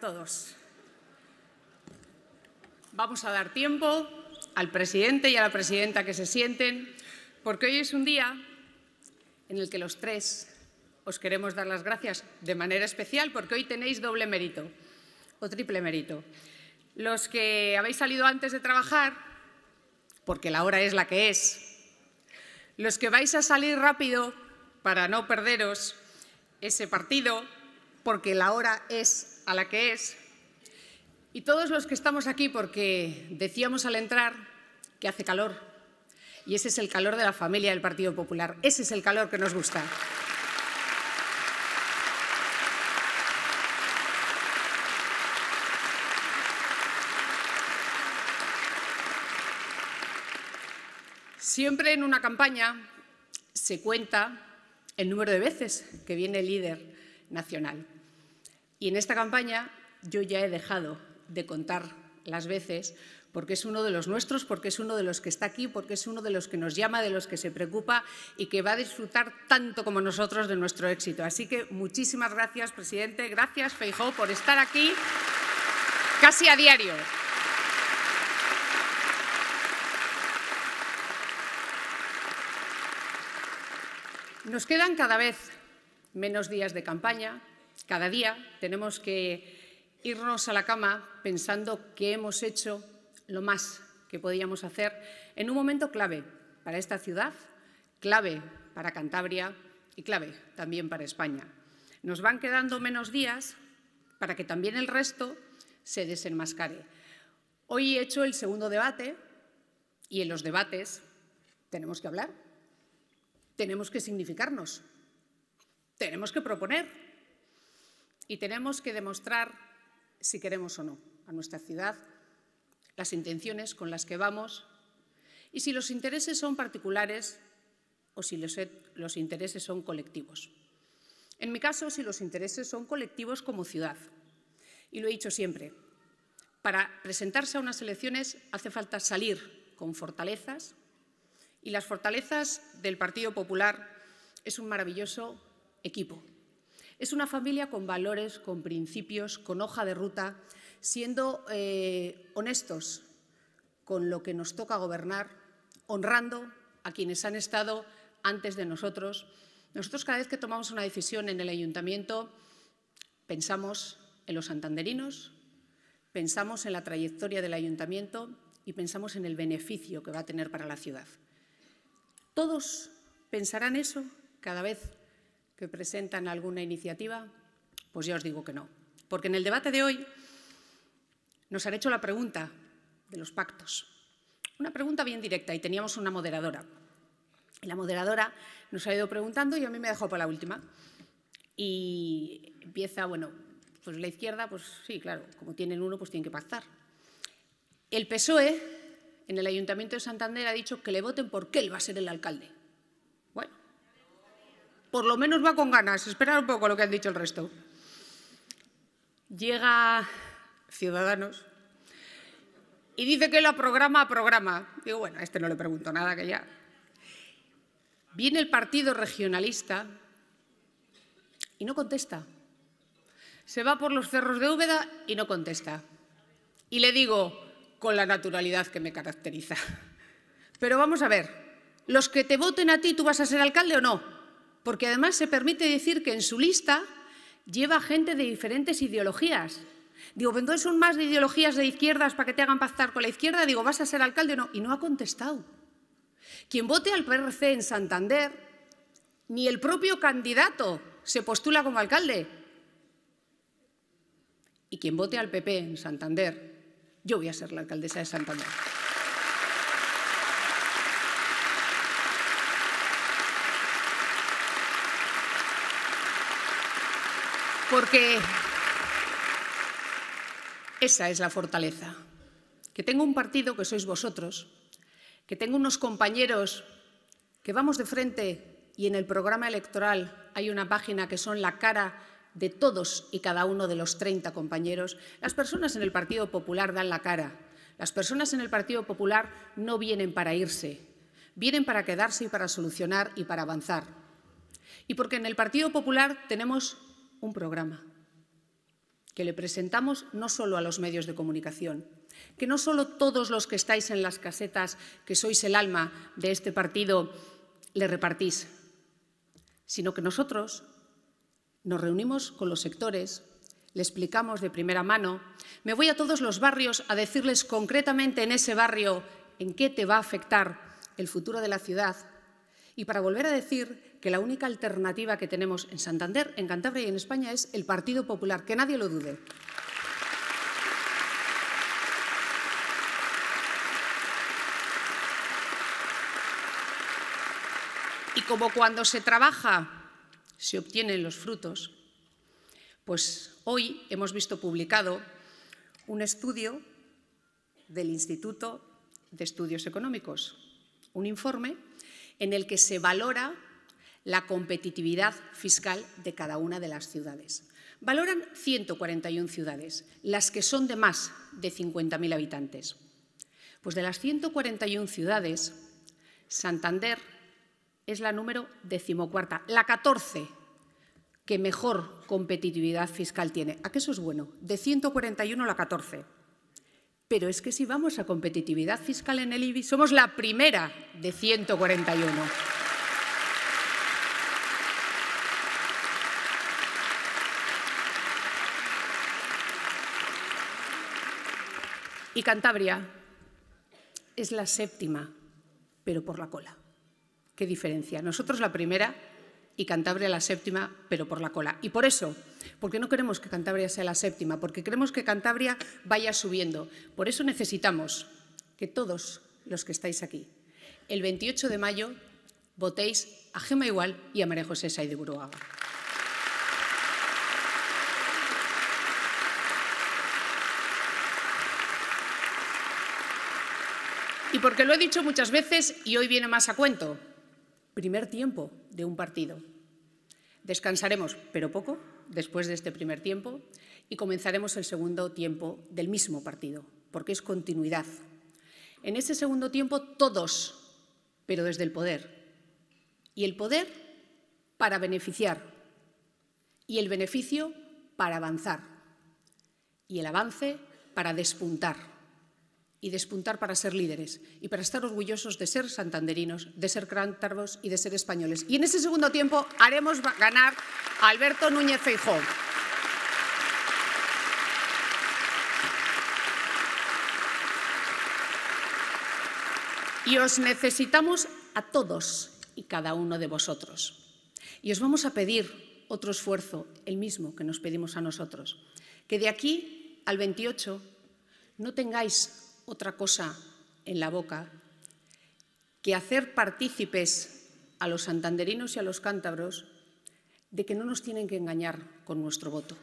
todos. Vamos a dar tiempo al presidente y a la presidenta que se sienten, porque hoy es un día en el que los tres os queremos dar las gracias de manera especial, porque hoy tenéis doble mérito o triple mérito. Los que habéis salido antes de trabajar, porque la hora es la que es. Los que vais a salir rápido para no perderos ese partido, porque la hora es a la que es. Y todos los que estamos aquí porque decíamos al entrar que hace calor. Y ese es el calor de la familia del Partido Popular. Ese es el calor que nos gusta. Siempre en una campaña se cuenta el número de veces que viene el líder nacional. Y en esta campaña yo ya he dejado de contar las veces porque es uno de los nuestros, porque es uno de los que está aquí, porque es uno de los que nos llama, de los que se preocupa y que va a disfrutar tanto como nosotros de nuestro éxito. Así que muchísimas gracias, presidente. Gracias, Feijó, por estar aquí casi a diario. Nos quedan cada vez menos días de campaña, cada día tenemos que irnos a la cama pensando que hemos hecho lo más que podíamos hacer en un momento clave para esta ciudad, clave para Cantabria y clave también para España. Nos van quedando menos días para que también el resto se desenmascare. Hoy he hecho el segundo debate y en los debates tenemos que hablar, tenemos que significarnos, tenemos que proponer, y tenemos que demostrar si queremos o no a nuestra ciudad las intenciones con las que vamos y si los intereses son particulares o si los, intereses son colectivos. En mi caso, si los intereses son colectivos como ciudad. Y lo he dicho siempre, para presentarse a unas elecciones hace falta salir con fortalezas y las fortalezas del Partido Popular es un maravilloso equipo. Es una familia con valores, con principios, con hoja de ruta, siendo eh, honestos con lo que nos toca gobernar, honrando a quienes han estado antes de nosotros. Nosotros cada vez que tomamos una decisión en el ayuntamiento pensamos en los santanderinos, pensamos en la trayectoria del ayuntamiento y pensamos en el beneficio que va a tener para la ciudad. Todos pensarán eso cada vez que presentan alguna iniciativa? Pues ya os digo que no. Porque en el debate de hoy nos han hecho la pregunta de los pactos. Una pregunta bien directa y teníamos una moderadora. Y la moderadora nos ha ido preguntando y a mí me dejó para la última. Y empieza, bueno, pues la izquierda, pues sí, claro, como tienen uno, pues tienen que pactar. El PSOE en el Ayuntamiento de Santander ha dicho que le voten porque él va a ser el alcalde por lo menos va con ganas, esperar un poco lo que han dicho el resto. Llega Ciudadanos y dice que lo programa a programa. Digo, bueno, a este no le pregunto nada, que ya. Viene el partido regionalista y no contesta. Se va por los cerros de Úbeda y no contesta. Y le digo, con la naturalidad que me caracteriza. Pero vamos a ver, los que te voten a ti, ¿tú vas a ser alcalde o no? porque además se permite decir que en su lista lleva gente de diferentes ideologías. Digo, pues entonces son más de ideologías de izquierdas para que te hagan pactar con la izquierda. Digo, ¿vas a ser alcalde o no? Y no ha contestado. Quien vote al PRC en Santander, ni el propio candidato se postula como alcalde. Y quien vote al PP en Santander, yo voy a ser la alcaldesa de Santander. porque esa es la fortaleza. Que tengo un partido que sois vosotros, que tengo unos compañeros que vamos de frente y en el programa electoral hay una página que son la cara de todos y cada uno de los 30 compañeros. Las personas en el Partido Popular dan la cara. Las personas en el Partido Popular no vienen para irse, vienen para quedarse y para solucionar y para avanzar. Y porque en el Partido Popular tenemos un programa que le presentamos no solo a los medios de comunicación, que no solo todos los que estáis en las casetas, que sois el alma de este partido, le repartís, sino que nosotros nos reunimos con los sectores, le explicamos de primera mano, me voy a todos los barrios a decirles concretamente en ese barrio en qué te va a afectar el futuro de la ciudad y para volver a decir que la única alternativa que tenemos en Santander, en Cantabria y en España es el Partido Popular, que nadie lo dude. Y como cuando se trabaja se obtienen los frutos, pues hoy hemos visto publicado un estudio del Instituto de Estudios Económicos, un informe en el que se valora la competitividad fiscal de cada una de las ciudades. Valoran 141 ciudades, las que son de más de 50.000 habitantes. Pues de las 141 ciudades, Santander es la número decimocuarta, la 14 que mejor competitividad fiscal tiene. ¿A qué eso es bueno? De 141 a la 14. Pero es que si vamos a competitividad fiscal en el IBI, somos la primera de 141. Y Cantabria es la séptima, pero por la cola. ¿Qué diferencia? Nosotros la primera y Cantabria la séptima, pero por la cola. Y por eso, porque no queremos que Cantabria sea la séptima, porque queremos que Cantabria vaya subiendo. Por eso necesitamos que todos los que estáis aquí, el 28 de mayo, votéis a Gema Igual y a María José Saide de Y porque lo he dicho muchas veces y hoy viene más a cuento, primer tiempo de un partido. Descansaremos, pero poco, después de este primer tiempo y comenzaremos el segundo tiempo del mismo partido, porque es continuidad. En ese segundo tiempo todos, pero desde el poder. Y el poder para beneficiar. Y el beneficio para avanzar. Y el avance para despuntar y despuntar para ser líderes y para estar orgullosos de ser santanderinos, de ser crántarvos y de ser españoles. Y en ese segundo tiempo haremos ganar a Alberto Núñez Feijóo. Y os necesitamos a todos y cada uno de vosotros. Y os vamos a pedir otro esfuerzo, el mismo que nos pedimos a nosotros, que de aquí al 28 no tengáis otra cosa en la boca que hacer partícipes a los santanderinos y a los cántabros de que no nos tienen que engañar con nuestro voto.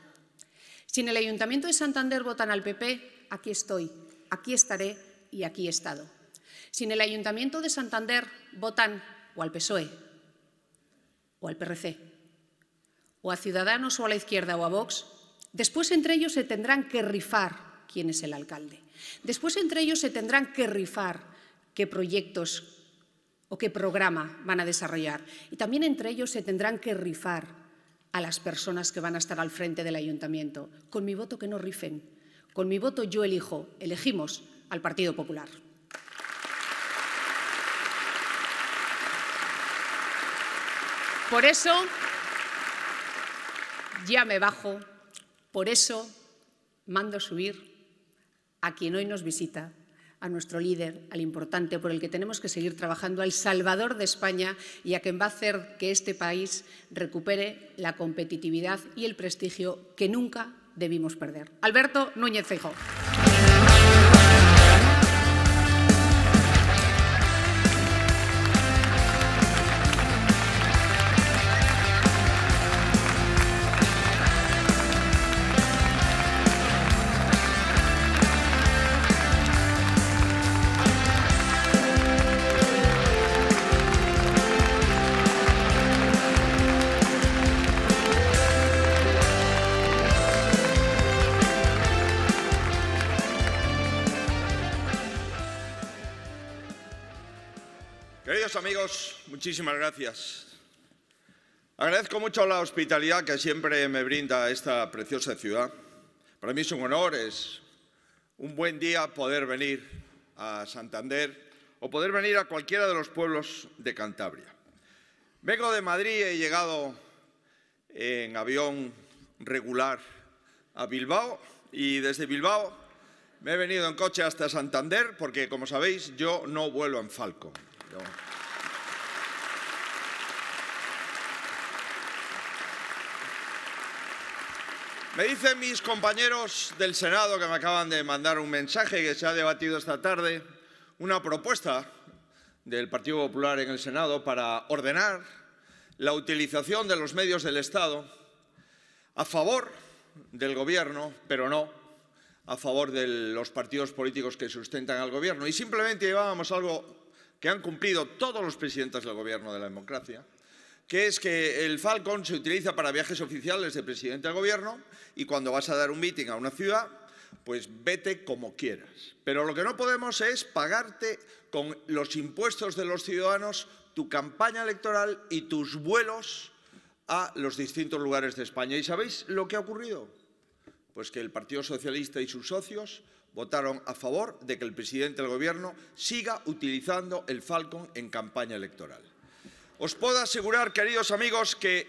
Si en el Ayuntamiento de Santander votan al PP, aquí estoy, aquí estaré y aquí he estado. Si en el Ayuntamiento de Santander votan o al PSOE, o al PRC, o a Ciudadanos o a la izquierda o a Vox, después entre ellos se tendrán que rifar quién es el alcalde. Después entre ellos se tendrán que rifar qué proyectos o qué programa van a desarrollar. Y también entre ellos se tendrán que rifar a las personas que van a estar al frente del ayuntamiento. Con mi voto que no rifen. Con mi voto yo elijo, elegimos al Partido Popular. Por eso ya me bajo, por eso mando subir a quien hoy nos visita, a nuestro líder, al importante por el que tenemos que seguir trabajando, al salvador de España y a quien va a hacer que este país recupere la competitividad y el prestigio que nunca debimos perder. Alberto Núñez Feijóo. Muchísimas gracias. Agradezco mucho la hospitalidad que siempre me brinda esta preciosa ciudad. Para mí es un honor, es un buen día poder venir a Santander o poder venir a cualquiera de los pueblos de Cantabria. Vengo de Madrid, he llegado en avión regular a Bilbao y desde Bilbao me he venido en coche hasta Santander porque, como sabéis, yo no vuelo en Falco. Me dicen mis compañeros del Senado que me acaban de mandar un mensaje que se ha debatido esta tarde, una propuesta del Partido Popular en el Senado para ordenar la utilización de los medios del Estado a favor del Gobierno, pero no a favor de los partidos políticos que sustentan al Gobierno. Y simplemente llevábamos algo que han cumplido todos los presidentes del Gobierno de la democracia, que es que el Falcon se utiliza para viajes oficiales de presidente del gobierno y cuando vas a dar un meeting a una ciudad, pues vete como quieras. Pero lo que no podemos es pagarte con los impuestos de los ciudadanos tu campaña electoral y tus vuelos a los distintos lugares de España. ¿Y sabéis lo que ha ocurrido? Pues que el Partido Socialista y sus socios votaron a favor de que el presidente del Gobierno siga utilizando el Falcon en campaña electoral. Os puedo asegurar, queridos amigos, que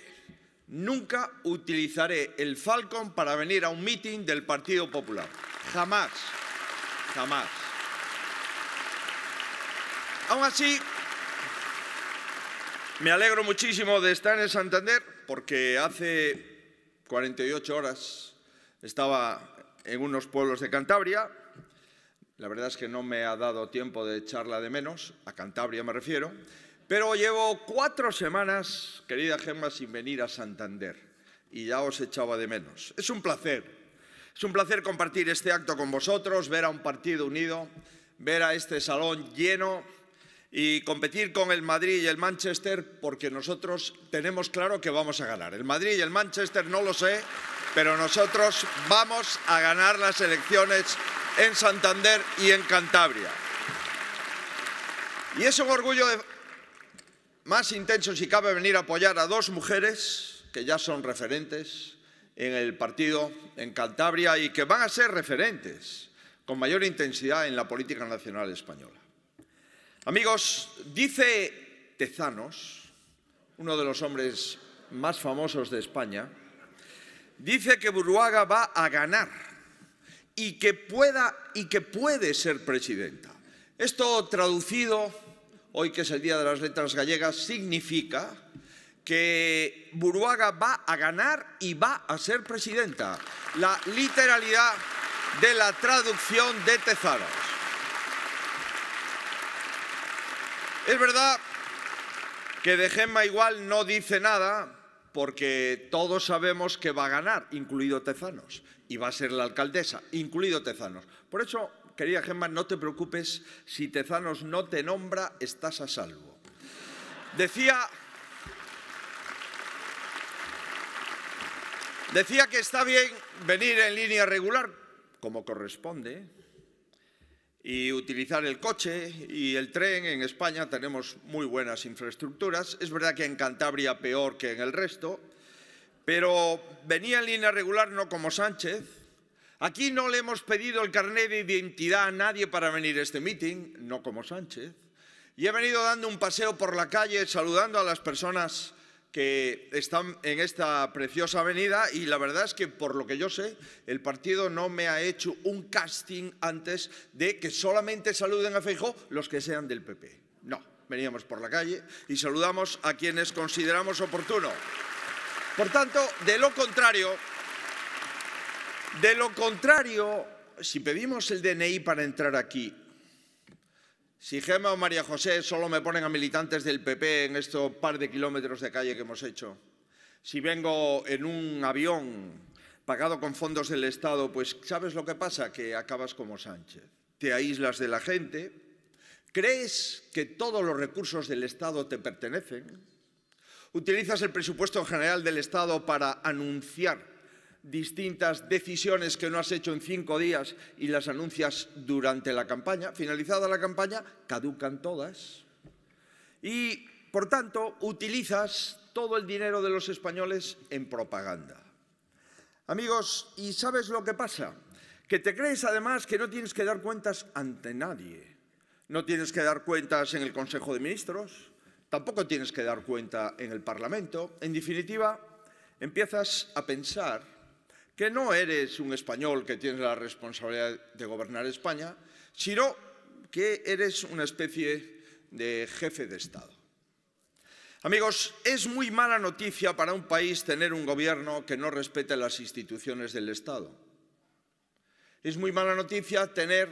nunca utilizaré el Falcon para venir a un meeting del Partido Popular. Jamás. Jamás. Aún así, me alegro muchísimo de estar en Santander porque hace 48 horas estaba en unos pueblos de Cantabria. La verdad es que no me ha dado tiempo de echarla de menos, a Cantabria me refiero. Pero llevo cuatro semanas, querida Gemma, sin venir a Santander y ya os echaba de menos. Es un placer, es un placer compartir este acto con vosotros, ver a un partido unido, ver a este salón lleno y competir con el Madrid y el Manchester porque nosotros tenemos claro que vamos a ganar. El Madrid y el Manchester no lo sé, pero nosotros vamos a ganar las elecciones en Santander y en Cantabria. Y es un orgullo de más intenso si cabe venir a apoyar a dos mujeres que ya son referentes en el partido en Cantabria y que van a ser referentes con mayor intensidad en la política nacional española. Amigos, dice Tezanos, uno de los hombres más famosos de España, dice que Buruaga va a ganar y que pueda y que puede ser presidenta. Esto traducido hoy que es el Día de las Letras Gallegas, significa que Buruaga va a ganar y va a ser presidenta. La literalidad de la traducción de Tezanos. Es verdad que de Gemma igual no dice nada porque todos sabemos que va a ganar, incluido Tezanos, y va a ser la alcaldesa, incluido Tezanos. Por eso Querida Gemma, no te preocupes, si Tezanos no te nombra, estás a salvo. Decía... Decía que está bien venir en línea regular, como corresponde, y utilizar el coche y el tren. En España tenemos muy buenas infraestructuras. Es verdad que en Cantabria peor que en el resto, pero venía en línea regular no como Sánchez, Aquí no le hemos pedido el carnet de identidad a nadie para venir a este meeting, no como Sánchez. Y he venido dando un paseo por la calle saludando a las personas que están en esta preciosa avenida y la verdad es que por lo que yo sé, el partido no me ha hecho un casting antes de que solamente saluden a Feijó los que sean del PP. No, veníamos por la calle y saludamos a quienes consideramos oportuno. Por tanto, de lo contrario, de lo contrario, si pedimos el DNI para entrar aquí, si Gema o María José solo me ponen a militantes del PP en estos par de kilómetros de calle que hemos hecho, si vengo en un avión pagado con fondos del Estado, pues ¿sabes lo que pasa? Que acabas como Sánchez. Te aíslas de la gente, crees que todos los recursos del Estado te pertenecen, utilizas el presupuesto general del Estado para anunciar distintas decisiones que no has hecho en cinco días y las anuncias durante la campaña. Finalizada la campaña, caducan todas. Y, por tanto, utilizas todo el dinero de los españoles en propaganda. Amigos, ¿y sabes lo que pasa? Que te crees además que no tienes que dar cuentas ante nadie. No tienes que dar cuentas en el Consejo de Ministros, tampoco tienes que dar cuenta en el Parlamento. En definitiva, empiezas a pensar que no eres un español que tiene la responsabilidad de gobernar España, sino que eres una especie de jefe de Estado. Amigos, es muy mala noticia para un país tener un gobierno que no respete las instituciones del Estado. Es muy mala noticia tener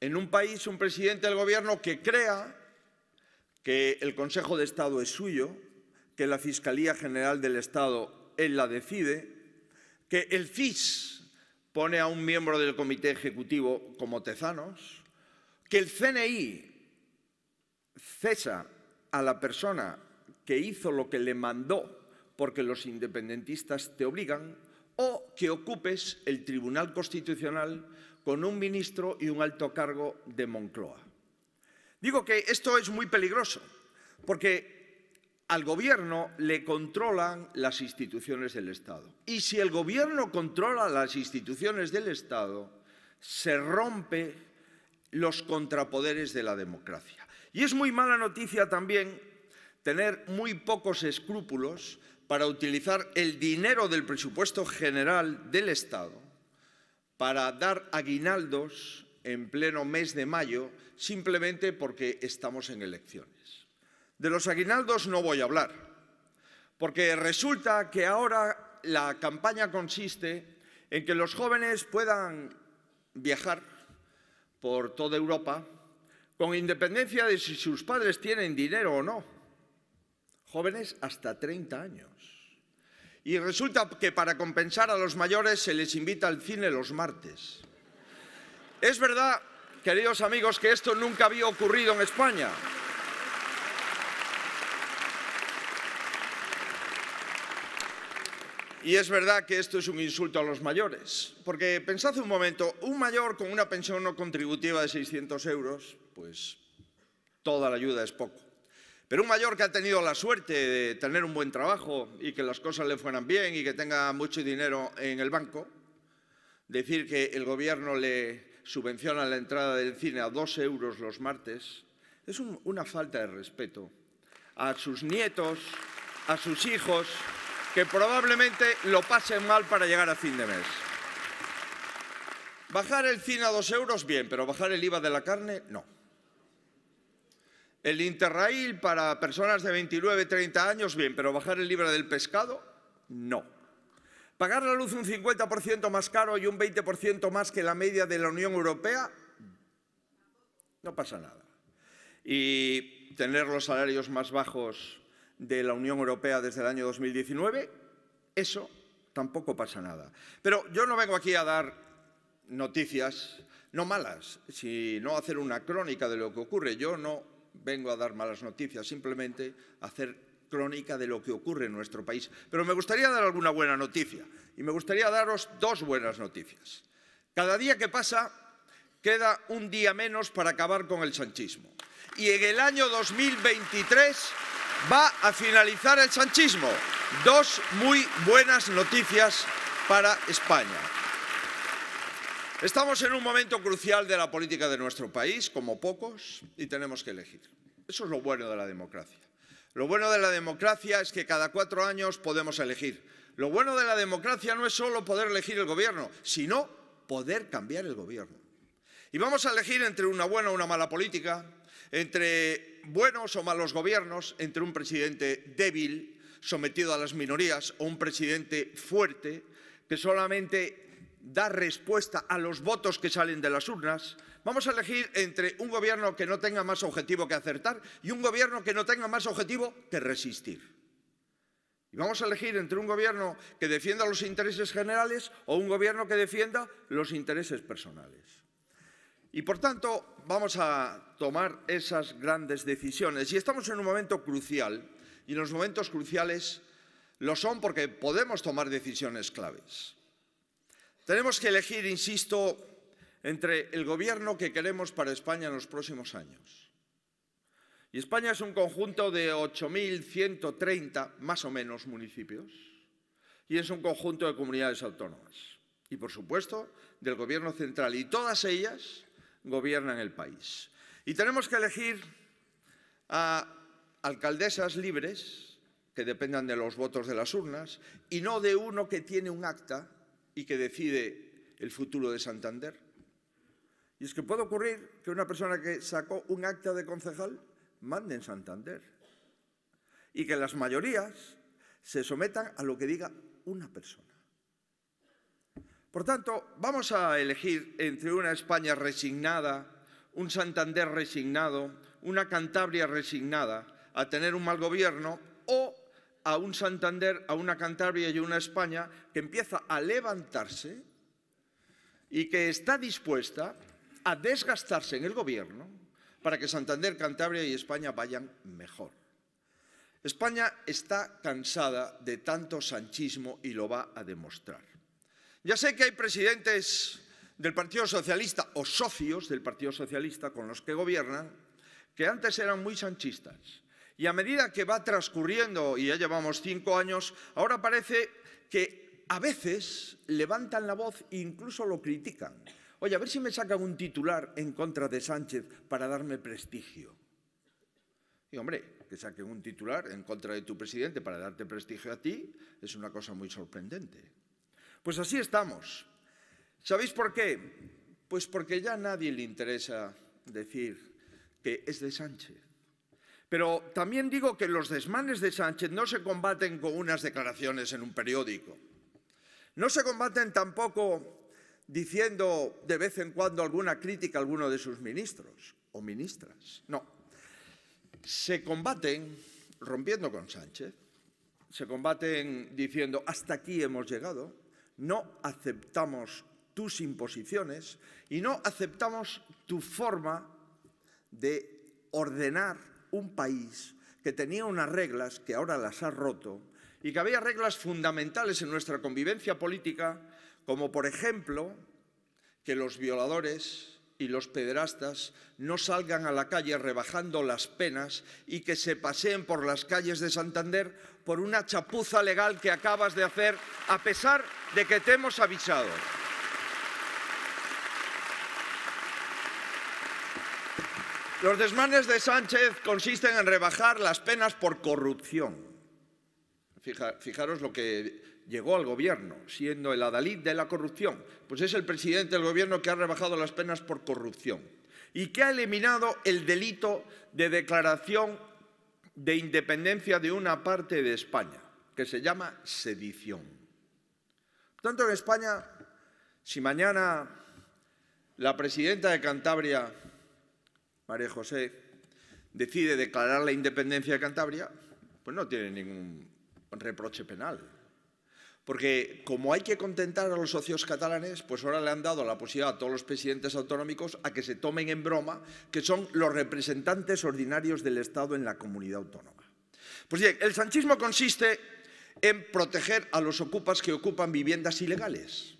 en un país un presidente del gobierno que crea que el Consejo de Estado es suyo, que la Fiscalía General del Estado él la decide que el FIS pone a un miembro del comité ejecutivo como tezanos, que el CNI cesa a la persona que hizo lo que le mandó porque los independentistas te obligan, o que ocupes el Tribunal Constitucional con un ministro y un alto cargo de Moncloa. Digo que esto es muy peligroso, porque al gobierno le controlan las instituciones del Estado. Y si el gobierno controla las instituciones del Estado, se rompe los contrapoderes de la democracia. Y es muy mala noticia también tener muy pocos escrúpulos para utilizar el dinero del presupuesto general del Estado para dar aguinaldos en pleno mes de mayo simplemente porque estamos en elecciones. De los aguinaldos no voy a hablar, porque resulta que ahora la campaña consiste en que los jóvenes puedan viajar por toda Europa con independencia de si sus padres tienen dinero o no. Jóvenes hasta 30 años. Y resulta que para compensar a los mayores se les invita al cine los martes. Es verdad, queridos amigos, que esto nunca había ocurrido en España. Y es verdad que esto es un insulto a los mayores, porque pensad un momento, un mayor con una pensión no contributiva de 600 euros, pues toda la ayuda es poco. Pero un mayor que ha tenido la suerte de tener un buen trabajo y que las cosas le fueran bien y que tenga mucho dinero en el banco, decir que el gobierno le subvenciona la entrada del cine a dos euros los martes, es una falta de respeto a sus nietos, a sus hijos que probablemente lo pasen mal para llegar a fin de mes. Bajar el cine a dos euros, bien, pero bajar el IVA de la carne, no. El Interrail para personas de 29, 30 años, bien, pero bajar el IVA del pescado, no. Pagar la luz un 50% más caro y un 20% más que la media de la Unión Europea, no pasa nada. Y tener los salarios más bajos de la Unión Europea desde el año 2019, eso tampoco pasa nada. Pero yo no vengo aquí a dar noticias, no malas, sino hacer una crónica de lo que ocurre. Yo no vengo a dar malas noticias, simplemente hacer crónica de lo que ocurre en nuestro país. Pero me gustaría dar alguna buena noticia y me gustaría daros dos buenas noticias. Cada día que pasa queda un día menos para acabar con el sanchismo. Y en el año 2023 va a finalizar el sanchismo. Dos muy buenas noticias para España. Estamos en un momento crucial de la política de nuestro país, como pocos, y tenemos que elegir. Eso es lo bueno de la democracia. Lo bueno de la democracia es que cada cuatro años podemos elegir. Lo bueno de la democracia no es solo poder elegir el gobierno, sino poder cambiar el gobierno. Y vamos a elegir entre una buena o una mala política, entre buenos o malos gobiernos, entre un presidente débil, sometido a las minorías, o un presidente fuerte, que solamente da respuesta a los votos que salen de las urnas, vamos a elegir entre un gobierno que no tenga más objetivo que acertar y un gobierno que no tenga más objetivo que resistir. Y vamos a elegir entre un gobierno que defienda los intereses generales o un gobierno que defienda los intereses personales. Y por tanto, vamos a tomar esas grandes decisiones. Y estamos en un momento crucial, y los momentos cruciales lo son porque podemos tomar decisiones claves. Tenemos que elegir, insisto, entre el gobierno que queremos para España en los próximos años. Y España es un conjunto de 8.130, más o menos, municipios, y es un conjunto de comunidades autónomas. Y, por supuesto, del gobierno central. Y todas ellas gobiernan el país. Y tenemos que elegir a alcaldesas libres que dependan de los votos de las urnas y no de uno que tiene un acta y que decide el futuro de Santander. Y es que puede ocurrir que una persona que sacó un acta de concejal mande en Santander y que las mayorías se sometan a lo que diga una persona. Por tanto, vamos a elegir entre una España resignada, un Santander resignado, una Cantabria resignada a tener un mal gobierno o a un Santander, a una Cantabria y una España que empieza a levantarse y que está dispuesta a desgastarse en el gobierno para que Santander, Cantabria y España vayan mejor. España está cansada de tanto sanchismo y lo va a demostrar. Ya sé que hay presidentes del Partido Socialista o socios del Partido Socialista con los que gobiernan, que antes eran muy sanchistas. Y a medida que va transcurriendo, y ya llevamos cinco años, ahora parece que a veces levantan la voz e incluso lo critican. Oye, a ver si me sacan un titular en contra de Sánchez para darme prestigio. Y hombre, que saquen un titular en contra de tu presidente para darte prestigio a ti es una cosa muy sorprendente. Pues así estamos. ¿Sabéis por qué? Pues porque ya a nadie le interesa decir que es de Sánchez. Pero también digo que los desmanes de Sánchez no se combaten con unas declaraciones en un periódico. No se combaten tampoco diciendo de vez en cuando alguna crítica a alguno de sus ministros o ministras. No. Se combaten rompiendo con Sánchez. Se combaten diciendo hasta aquí hemos llegado no aceptamos tus imposiciones y no aceptamos tu forma de ordenar un país que tenía unas reglas que ahora las has roto y que había reglas fundamentales en nuestra convivencia política, como por ejemplo que los violadores y los pederastas no salgan a la calle rebajando las penas y que se paseen por las calles de Santander por una chapuza legal que acabas de hacer a pesar de que te hemos avisado. Los desmanes de Sánchez consisten en rebajar las penas por corrupción. fijaros lo que llegó al gobierno, siendo el adalid de la corrupción, pues es el presidente del gobierno que ha rebajado las penas por corrupción y que ha eliminado el delito de declaración de independencia de una parte de España, que se llama sedición. Por tanto, en España, si mañana la presidenta de Cantabria, María José, decide declarar la independencia de Cantabria, pues no tiene ningún reproche penal. Porque como hay que contentar a los socios catalanes, pues ahora le han dado la posibilidad a todos los presidentes autonómicos a que se tomen en broma que son los representantes ordinarios del Estado en la comunidad autónoma. Pues bien, el sanchismo consiste en proteger a los ocupas que ocupan viviendas ilegales.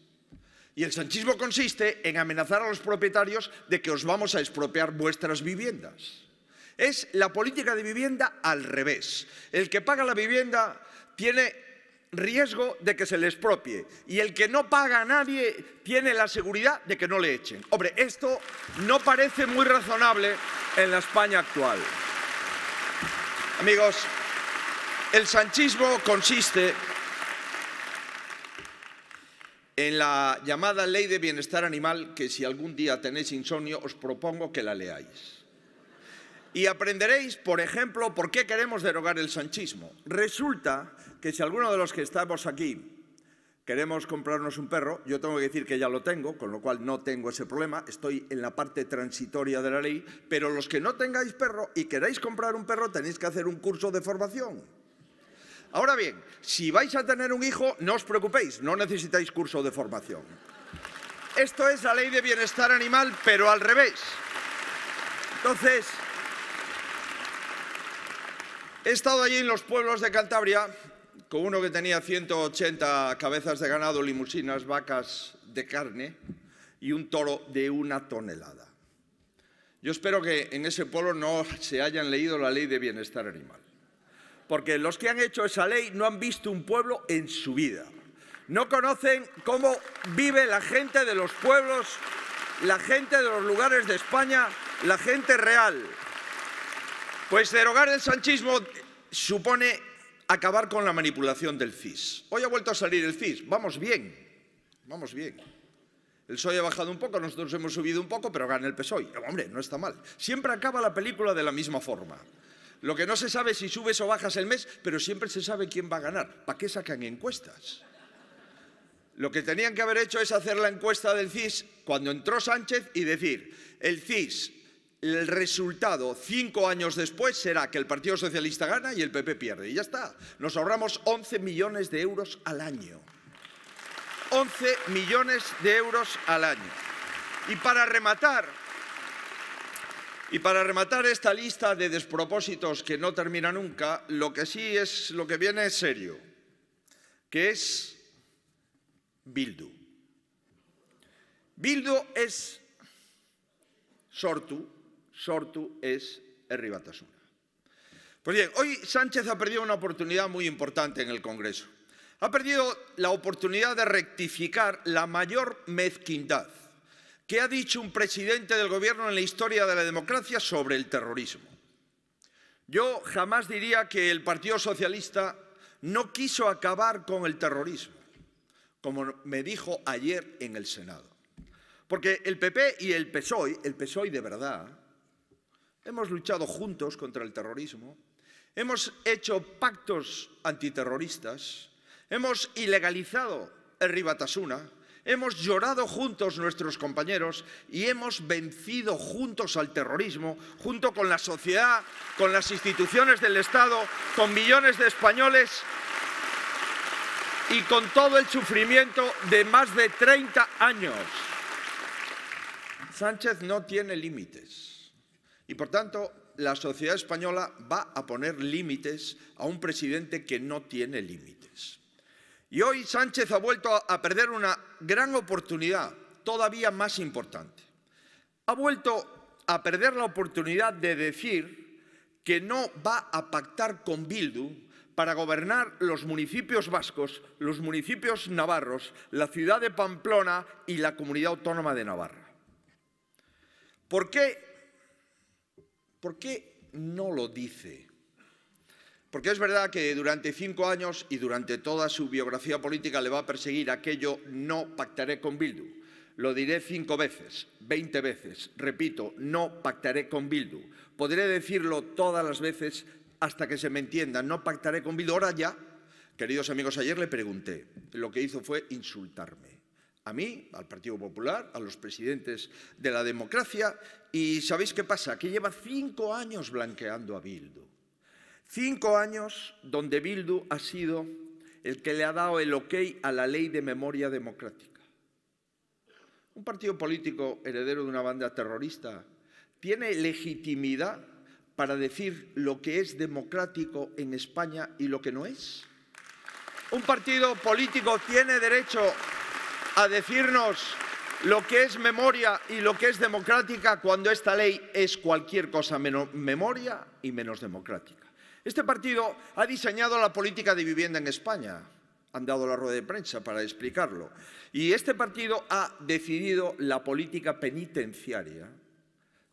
Y el sanchismo consiste en amenazar a los propietarios de que os vamos a expropiar vuestras viviendas. Es la política de vivienda al revés. El que paga la vivienda tiene riesgo de que se les propie Y el que no paga a nadie tiene la seguridad de que no le echen. Hombre, esto no parece muy razonable en la España actual. Amigos, el sanchismo consiste en la llamada ley de bienestar animal, que si algún día tenéis insomnio, os propongo que la leáis. Y aprenderéis, por ejemplo, por qué queremos derogar el sanchismo. Resulta que si alguno de los que estamos aquí queremos comprarnos un perro, yo tengo que decir que ya lo tengo, con lo cual no tengo ese problema, estoy en la parte transitoria de la ley, pero los que no tengáis perro y queráis comprar un perro tenéis que hacer un curso de formación. Ahora bien, si vais a tener un hijo, no os preocupéis, no necesitáis curso de formación. Esto es la ley de bienestar animal, pero al revés. Entonces, he estado allí en los pueblos de Cantabria con uno que tenía 180 cabezas de ganado, limusinas, vacas de carne y un toro de una tonelada. Yo espero que en ese pueblo no se hayan leído la ley de bienestar animal, porque los que han hecho esa ley no han visto un pueblo en su vida. No conocen cómo vive la gente de los pueblos, la gente de los lugares de España, la gente real. Pues derogar el sanchismo supone acabar con la manipulación del CIS. Hoy ha vuelto a salir el CIS. Vamos bien, vamos bien. El PSOE ha bajado un poco, nosotros hemos subido un poco, pero gana el PSOE. Hombre, no está mal. Siempre acaba la película de la misma forma. Lo que no se sabe es si subes o bajas el mes, pero siempre se sabe quién va a ganar. ¿Para qué sacan encuestas? Lo que tenían que haber hecho es hacer la encuesta del CIS cuando entró Sánchez y decir, el CIS el resultado cinco años después será que el Partido Socialista gana y el PP pierde. Y ya está. Nos ahorramos 11 millones de euros al año. 11 millones de euros al año. Y para rematar, y para rematar esta lista de despropósitos que no termina nunca, lo que sí es, lo que viene es serio, que es Bildu. Bildu es Sortu, sortu es herri Pues bien, hoy Sánchez ha perdido una oportunidad muy importante en el Congreso. Ha perdido la oportunidad de rectificar la mayor mezquindad que ha dicho un presidente del gobierno en la historia de la democracia sobre el terrorismo. Yo jamás diría que el Partido Socialista no quiso acabar con el terrorismo, como me dijo ayer en el Senado. Porque el PP y el PSOE, el PSOE de verdad, Hemos luchado juntos contra el terrorismo, hemos hecho pactos antiterroristas, hemos ilegalizado el Ribatasuna, hemos llorado juntos nuestros compañeros y hemos vencido juntos al terrorismo, junto con la sociedad, con las instituciones del Estado, con millones de españoles y con todo el sufrimiento de más de 30 años. Sánchez no tiene límites. Y por tanto, la sociedad española va a poner límites a un presidente que no tiene límites. Y hoy Sánchez ha vuelto a perder una gran oportunidad, todavía más importante. Ha vuelto a perder la oportunidad de decir que no va a pactar con Bildu para gobernar los municipios vascos, los municipios navarros, la ciudad de Pamplona y la comunidad autónoma de Navarra. ¿Por qué ¿Por qué no lo dice? Porque es verdad que durante cinco años y durante toda su biografía política le va a perseguir aquello no pactaré con Bildu. Lo diré cinco veces, veinte veces, repito, no pactaré con Bildu. Podré decirlo todas las veces hasta que se me entienda, no pactaré con Bildu. Ahora ya, queridos amigos, ayer le pregunté, lo que hizo fue insultarme a mí, al Partido Popular, a los presidentes de la democracia. Y ¿sabéis qué pasa? Que lleva cinco años blanqueando a Bildu. Cinco años donde Bildu ha sido el que le ha dado el ok a la ley de memoria democrática. Un partido político heredero de una banda terrorista tiene legitimidad para decir lo que es democrático en España y lo que no es. Un partido político tiene derecho a decirnos lo que es memoria y lo que es democrática cuando esta ley es cualquier cosa menos memoria y menos democrática. Este partido ha diseñado la política de vivienda en España. Han dado la rueda de prensa para explicarlo. Y este partido ha decidido la política penitenciaria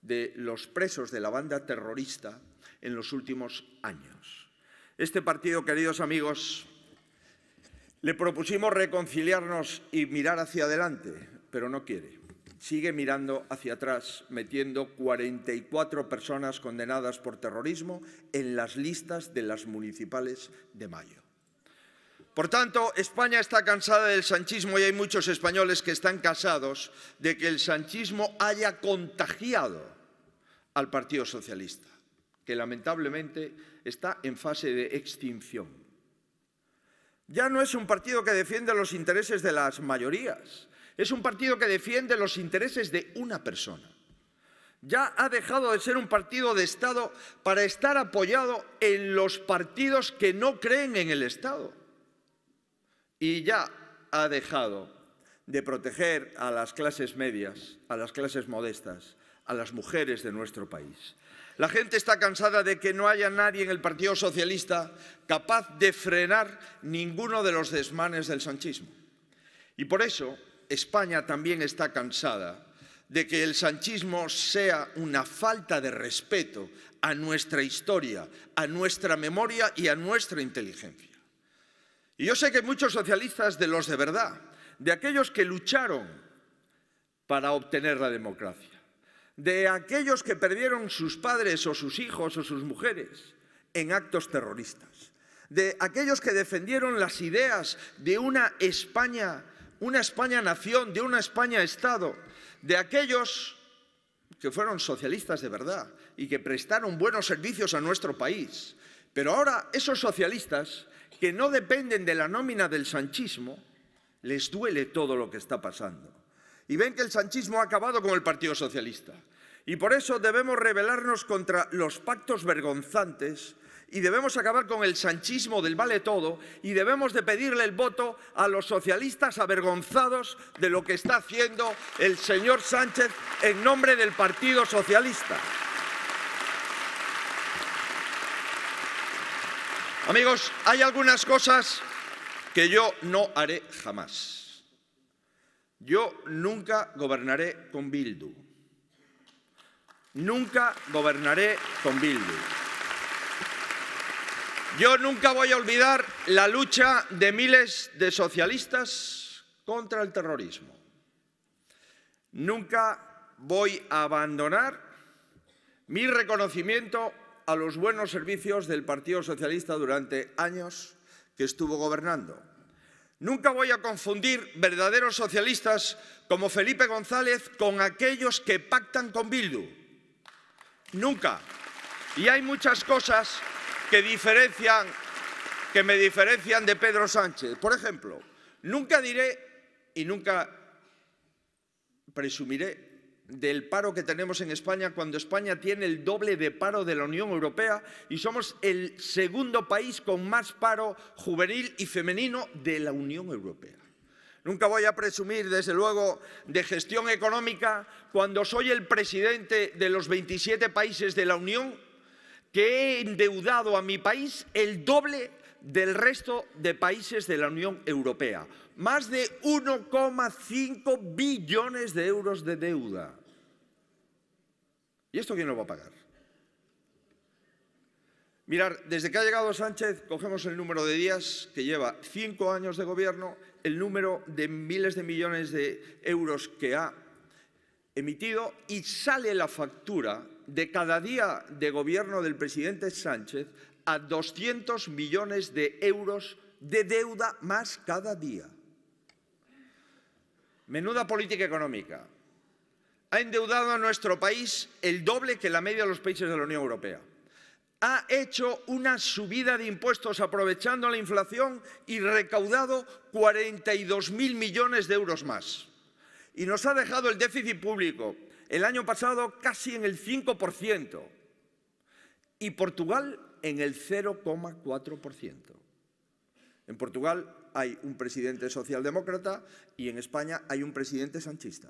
de los presos de la banda terrorista en los últimos años. Este partido, queridos amigos, le propusimos reconciliarnos y mirar hacia adelante, pero no quiere. Sigue mirando hacia atrás, metiendo 44 personas condenadas por terrorismo en las listas de las municipales de mayo. Por tanto, España está cansada del sanchismo y hay muchos españoles que están cansados de que el sanchismo haya contagiado al Partido Socialista, que lamentablemente está en fase de extinción. Ya no es un partido que defiende los intereses de las mayorías, es un partido que defiende los intereses de una persona. Ya ha dejado de ser un partido de Estado para estar apoyado en los partidos que no creen en el Estado. Y ya ha dejado de proteger a las clases medias, a las clases modestas, a las mujeres de nuestro país. La gente está cansada de que no haya nadie en el Partido Socialista capaz de frenar ninguno de los desmanes del sanchismo. Y por eso España también está cansada de que el sanchismo sea una falta de respeto a nuestra historia, a nuestra memoria y a nuestra inteligencia. Y yo sé que muchos socialistas de los de verdad, de aquellos que lucharon para obtener la democracia, de aquellos que perdieron sus padres o sus hijos o sus mujeres en actos terroristas, de aquellos que defendieron las ideas de una España, una España nación, de una España Estado, de aquellos que fueron socialistas de verdad y que prestaron buenos servicios a nuestro país. Pero ahora esos socialistas que no dependen de la nómina del sanchismo, les duele todo lo que está pasando y ven que el sanchismo ha acabado con el Partido Socialista. Y por eso debemos rebelarnos contra los pactos vergonzantes y debemos acabar con el sanchismo del vale todo y debemos de pedirle el voto a los socialistas avergonzados de lo que está haciendo el señor Sánchez en nombre del Partido Socialista. Amigos, hay algunas cosas que yo no haré jamás. Yo nunca gobernaré con Bildu. Nunca gobernaré con Bildu. Yo nunca voy a olvidar la lucha de miles de socialistas contra el terrorismo. Nunca voy a abandonar mi reconocimiento a los buenos servicios del Partido Socialista durante años que estuvo gobernando Nunca voy a confundir verdaderos socialistas como Felipe González con aquellos que pactan con Bildu. Nunca. Y hay muchas cosas que, que me diferencian de Pedro Sánchez. Por ejemplo, nunca diré y nunca presumiré del paro que tenemos en España cuando España tiene el doble de paro de la Unión Europea y somos el segundo país con más paro juvenil y femenino de la Unión Europea. Nunca voy a presumir, desde luego, de gestión económica cuando soy el presidente de los 27 países de la Unión que he endeudado a mi país el doble del resto de países de la Unión Europea. Más de 1,5 billones de euros de deuda. ¿Y esto quién lo va a pagar? Mirar, desde que ha llegado Sánchez, cogemos el número de días que lleva cinco años de gobierno, el número de miles de millones de euros que ha emitido y sale la factura de cada día de gobierno del presidente Sánchez a 200 millones de euros de deuda más cada día. Menuda política económica. Ha endeudado a nuestro país el doble que la media de los países de la Unión Europea. Ha hecho una subida de impuestos aprovechando la inflación y recaudado 42.000 millones de euros más. Y nos ha dejado el déficit público el año pasado casi en el 5%. Y Portugal en el 0,4%. En Portugal hay un presidente socialdemócrata y en España hay un presidente sanchista.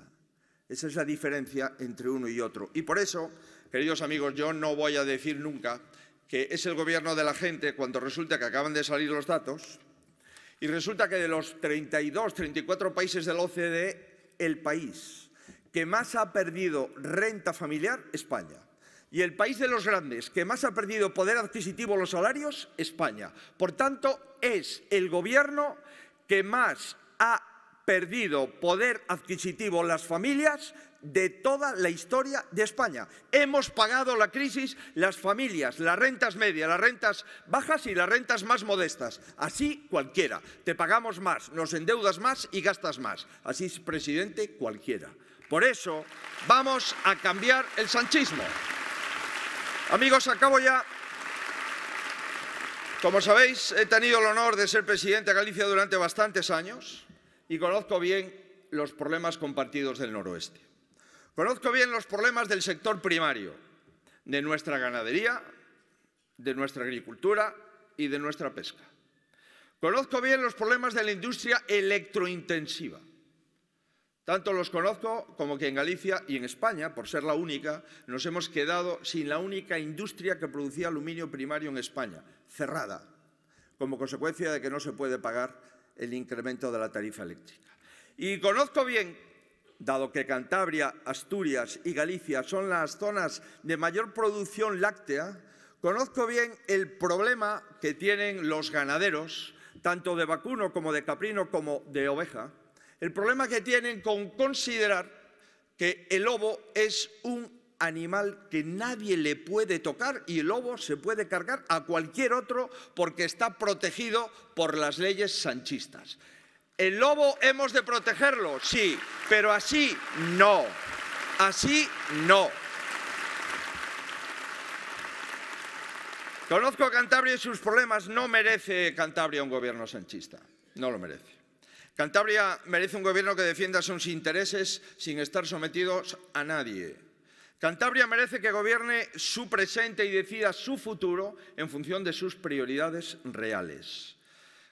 Esa es la diferencia entre uno y otro. Y por eso, queridos amigos, yo no voy a decir nunca que es el gobierno de la gente cuando resulta que acaban de salir los datos y resulta que de los 32, 34 países del OCDE, el país que más ha perdido renta familiar, España. Y el país de los grandes que más ha perdido poder adquisitivo los salarios, España. Por tanto, es el gobierno que más ha perdido poder adquisitivo las familias de toda la historia de España. Hemos pagado la crisis las familias, las rentas medias, las rentas bajas y las rentas más modestas. Así cualquiera. Te pagamos más, nos endeudas más y gastas más. Así es, presidente, cualquiera. Por eso vamos a cambiar el sanchismo. Amigos, acabo ya. Como sabéis, he tenido el honor de ser presidente de Galicia durante bastantes años y conozco bien los problemas compartidos del noroeste. Conozco bien los problemas del sector primario, de nuestra ganadería, de nuestra agricultura y de nuestra pesca. Conozco bien los problemas de la industria electrointensiva. Tanto los conozco como que en Galicia y en España, por ser la única, nos hemos quedado sin la única industria que producía aluminio primario en España, cerrada, como consecuencia de que no se puede pagar el incremento de la tarifa eléctrica. Y conozco bien dado que Cantabria, Asturias y Galicia son las zonas de mayor producción láctea, conozco bien el problema que tienen los ganaderos, tanto de vacuno como de caprino como de oveja, el problema que tienen con considerar que el lobo es un animal que nadie le puede tocar y el lobo se puede cargar a cualquier otro porque está protegido por las leyes sanchistas. El lobo hemos de protegerlo, sí, pero así no. Así no. Conozco a Cantabria y sus problemas. No merece Cantabria un gobierno sanchista. No lo merece. Cantabria merece un gobierno que defienda sus intereses sin estar sometidos a nadie. Cantabria merece que gobierne su presente y decida su futuro en función de sus prioridades reales.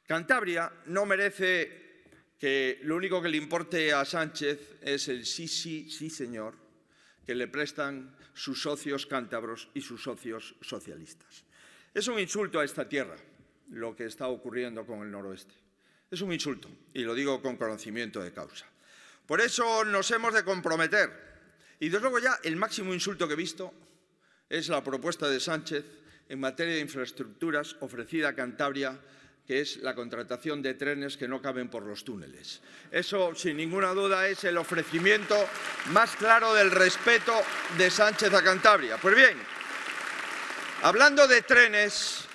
Cantabria no merece que lo único que le importe a Sánchez es el sí, sí, sí, señor, que le prestan sus socios cántabros y sus socios socialistas. Es un insulto a esta tierra lo que está ocurriendo con el noroeste. Es un insulto, y lo digo con conocimiento de causa. Por eso nos hemos de comprometer. Y desde luego ya el máximo insulto que he visto es la propuesta de Sánchez en materia de infraestructuras ofrecida a Cantabria, que es la contratación de trenes que no caben por los túneles. Eso, sin ninguna duda, es el ofrecimiento más claro del respeto de Sánchez a Cantabria. Pues bien, hablando de trenes,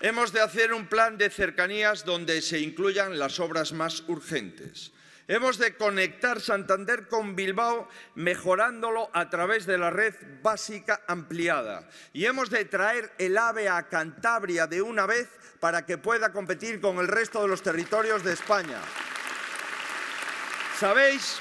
Hemos de hacer un plan de cercanías donde se incluyan las obras más urgentes. Hemos de conectar Santander con Bilbao mejorándolo a través de la red básica ampliada. Y hemos de traer el AVE a Cantabria de una vez para que pueda competir con el resto de los territorios de España. ¿Sabéis?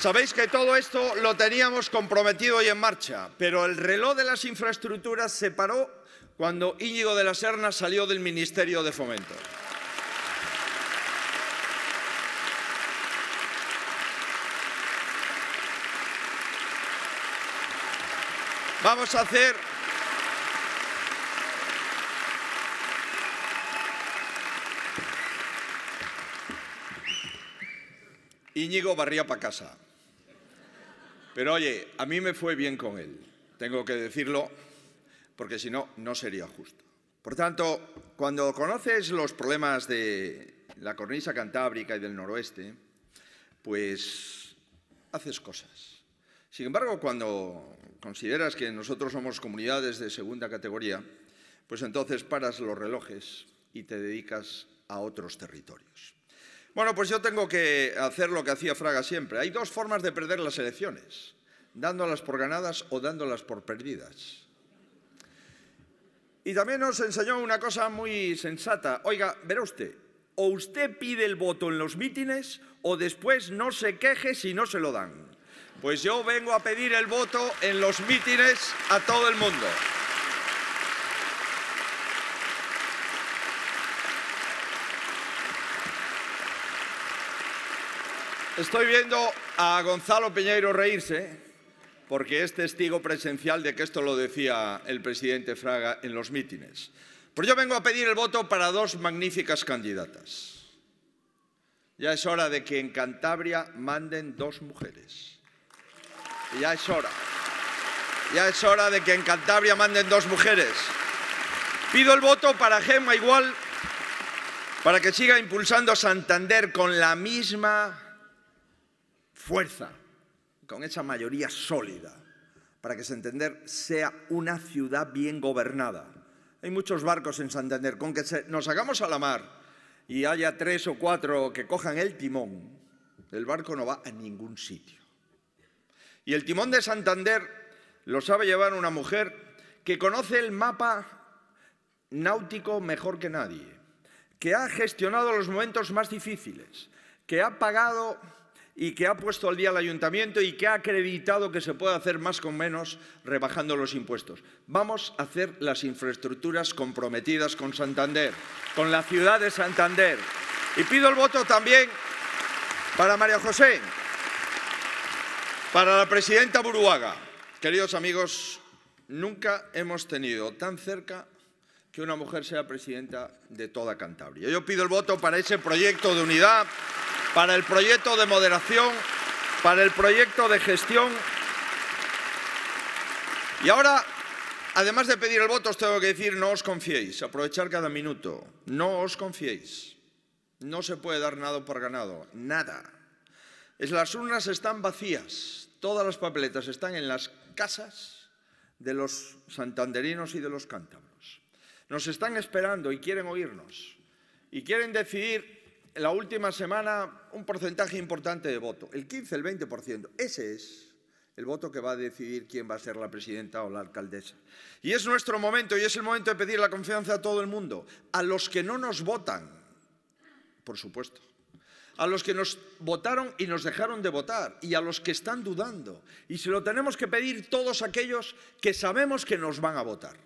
Sabéis que todo esto lo teníamos comprometido y en marcha, pero el reloj de las infraestructuras se paró cuando Íñigo de la Serna salió del Ministerio de Fomento. Vamos a hacer Íñigo barría para casa. Pero oye, a mí me fue bien con él, tengo que decirlo, porque si no, no sería justo. Por tanto, cuando conoces los problemas de la cornisa cantábrica y del noroeste, pues haces cosas. Sin embargo, cuando consideras que nosotros somos comunidades de segunda categoría, pues entonces paras los relojes y te dedicas a otros territorios. Bueno, pues yo tengo que hacer lo que hacía Fraga siempre. Hay dos formas de perder las elecciones, dándolas por ganadas o dándolas por perdidas. Y también nos enseñó una cosa muy sensata. Oiga, verá usted, o usted pide el voto en los mítines o después no se queje si no se lo dan. Pues yo vengo a pedir el voto en los mítines a todo el mundo. Estoy viendo a Gonzalo Peñeiro reírse porque es testigo presencial de que esto lo decía el presidente Fraga en los mítines. Pero pues yo vengo a pedir el voto para dos magníficas candidatas. Ya es hora de que en Cantabria manden dos mujeres. Ya es hora. Ya es hora de que en Cantabria manden dos mujeres. Pido el voto para Gemma Igual para que siga impulsando Santander con la misma fuerza, con esa mayoría sólida, para que Santander sea una ciudad bien gobernada. Hay muchos barcos en Santander, con que nos hagamos a la mar y haya tres o cuatro que cojan el timón, el barco no va a ningún sitio. Y el timón de Santander lo sabe llevar una mujer que conoce el mapa náutico mejor que nadie, que ha gestionado los momentos más difíciles, que ha pagado y que ha puesto al día el ayuntamiento y que ha acreditado que se puede hacer más con menos rebajando los impuestos. Vamos a hacer las infraestructuras comprometidas con Santander, con la ciudad de Santander. Y pido el voto también para María José, para la presidenta Buruaga. Queridos amigos, nunca hemos tenido tan cerca que una mujer sea presidenta de toda Cantabria. Yo pido el voto para ese proyecto de unidad para el proyecto de moderación, para el proyecto de gestión. Y ahora, además de pedir el voto, os tengo que decir, no os confiéis, aprovechar cada minuto, no os confiéis. No se puede dar nada por ganado, nada. las urnas están vacías, todas las papeletas están en las casas de los santanderinos y de los cántabros. Nos están esperando y quieren oírnos y quieren decidir en la última semana un porcentaje importante de voto, el 15, el 20%. Ese es el voto que va a decidir quién va a ser la presidenta o la alcaldesa. Y es nuestro momento y es el momento de pedir la confianza a todo el mundo, a los que no nos votan, por supuesto, a los que nos votaron y nos dejaron de votar y a los que están dudando. Y se lo tenemos que pedir todos aquellos que sabemos que nos van a votar.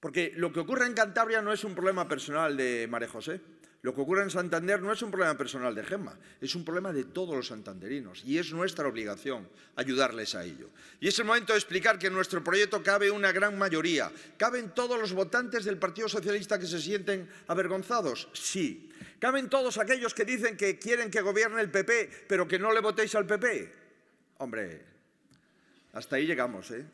Porque lo que ocurre en Cantabria no es un problema personal de María José. Lo que ocurre en Santander no es un problema personal de Gemma, es un problema de todos los santanderinos y es nuestra obligación ayudarles a ello. Y es el momento de explicar que en nuestro proyecto cabe una gran mayoría, caben todos los votantes del Partido Socialista que se sienten avergonzados, sí. Caben todos aquellos que dicen que quieren que gobierne el PP, pero que no le votéis al PP. Hombre, hasta ahí llegamos, ¿eh?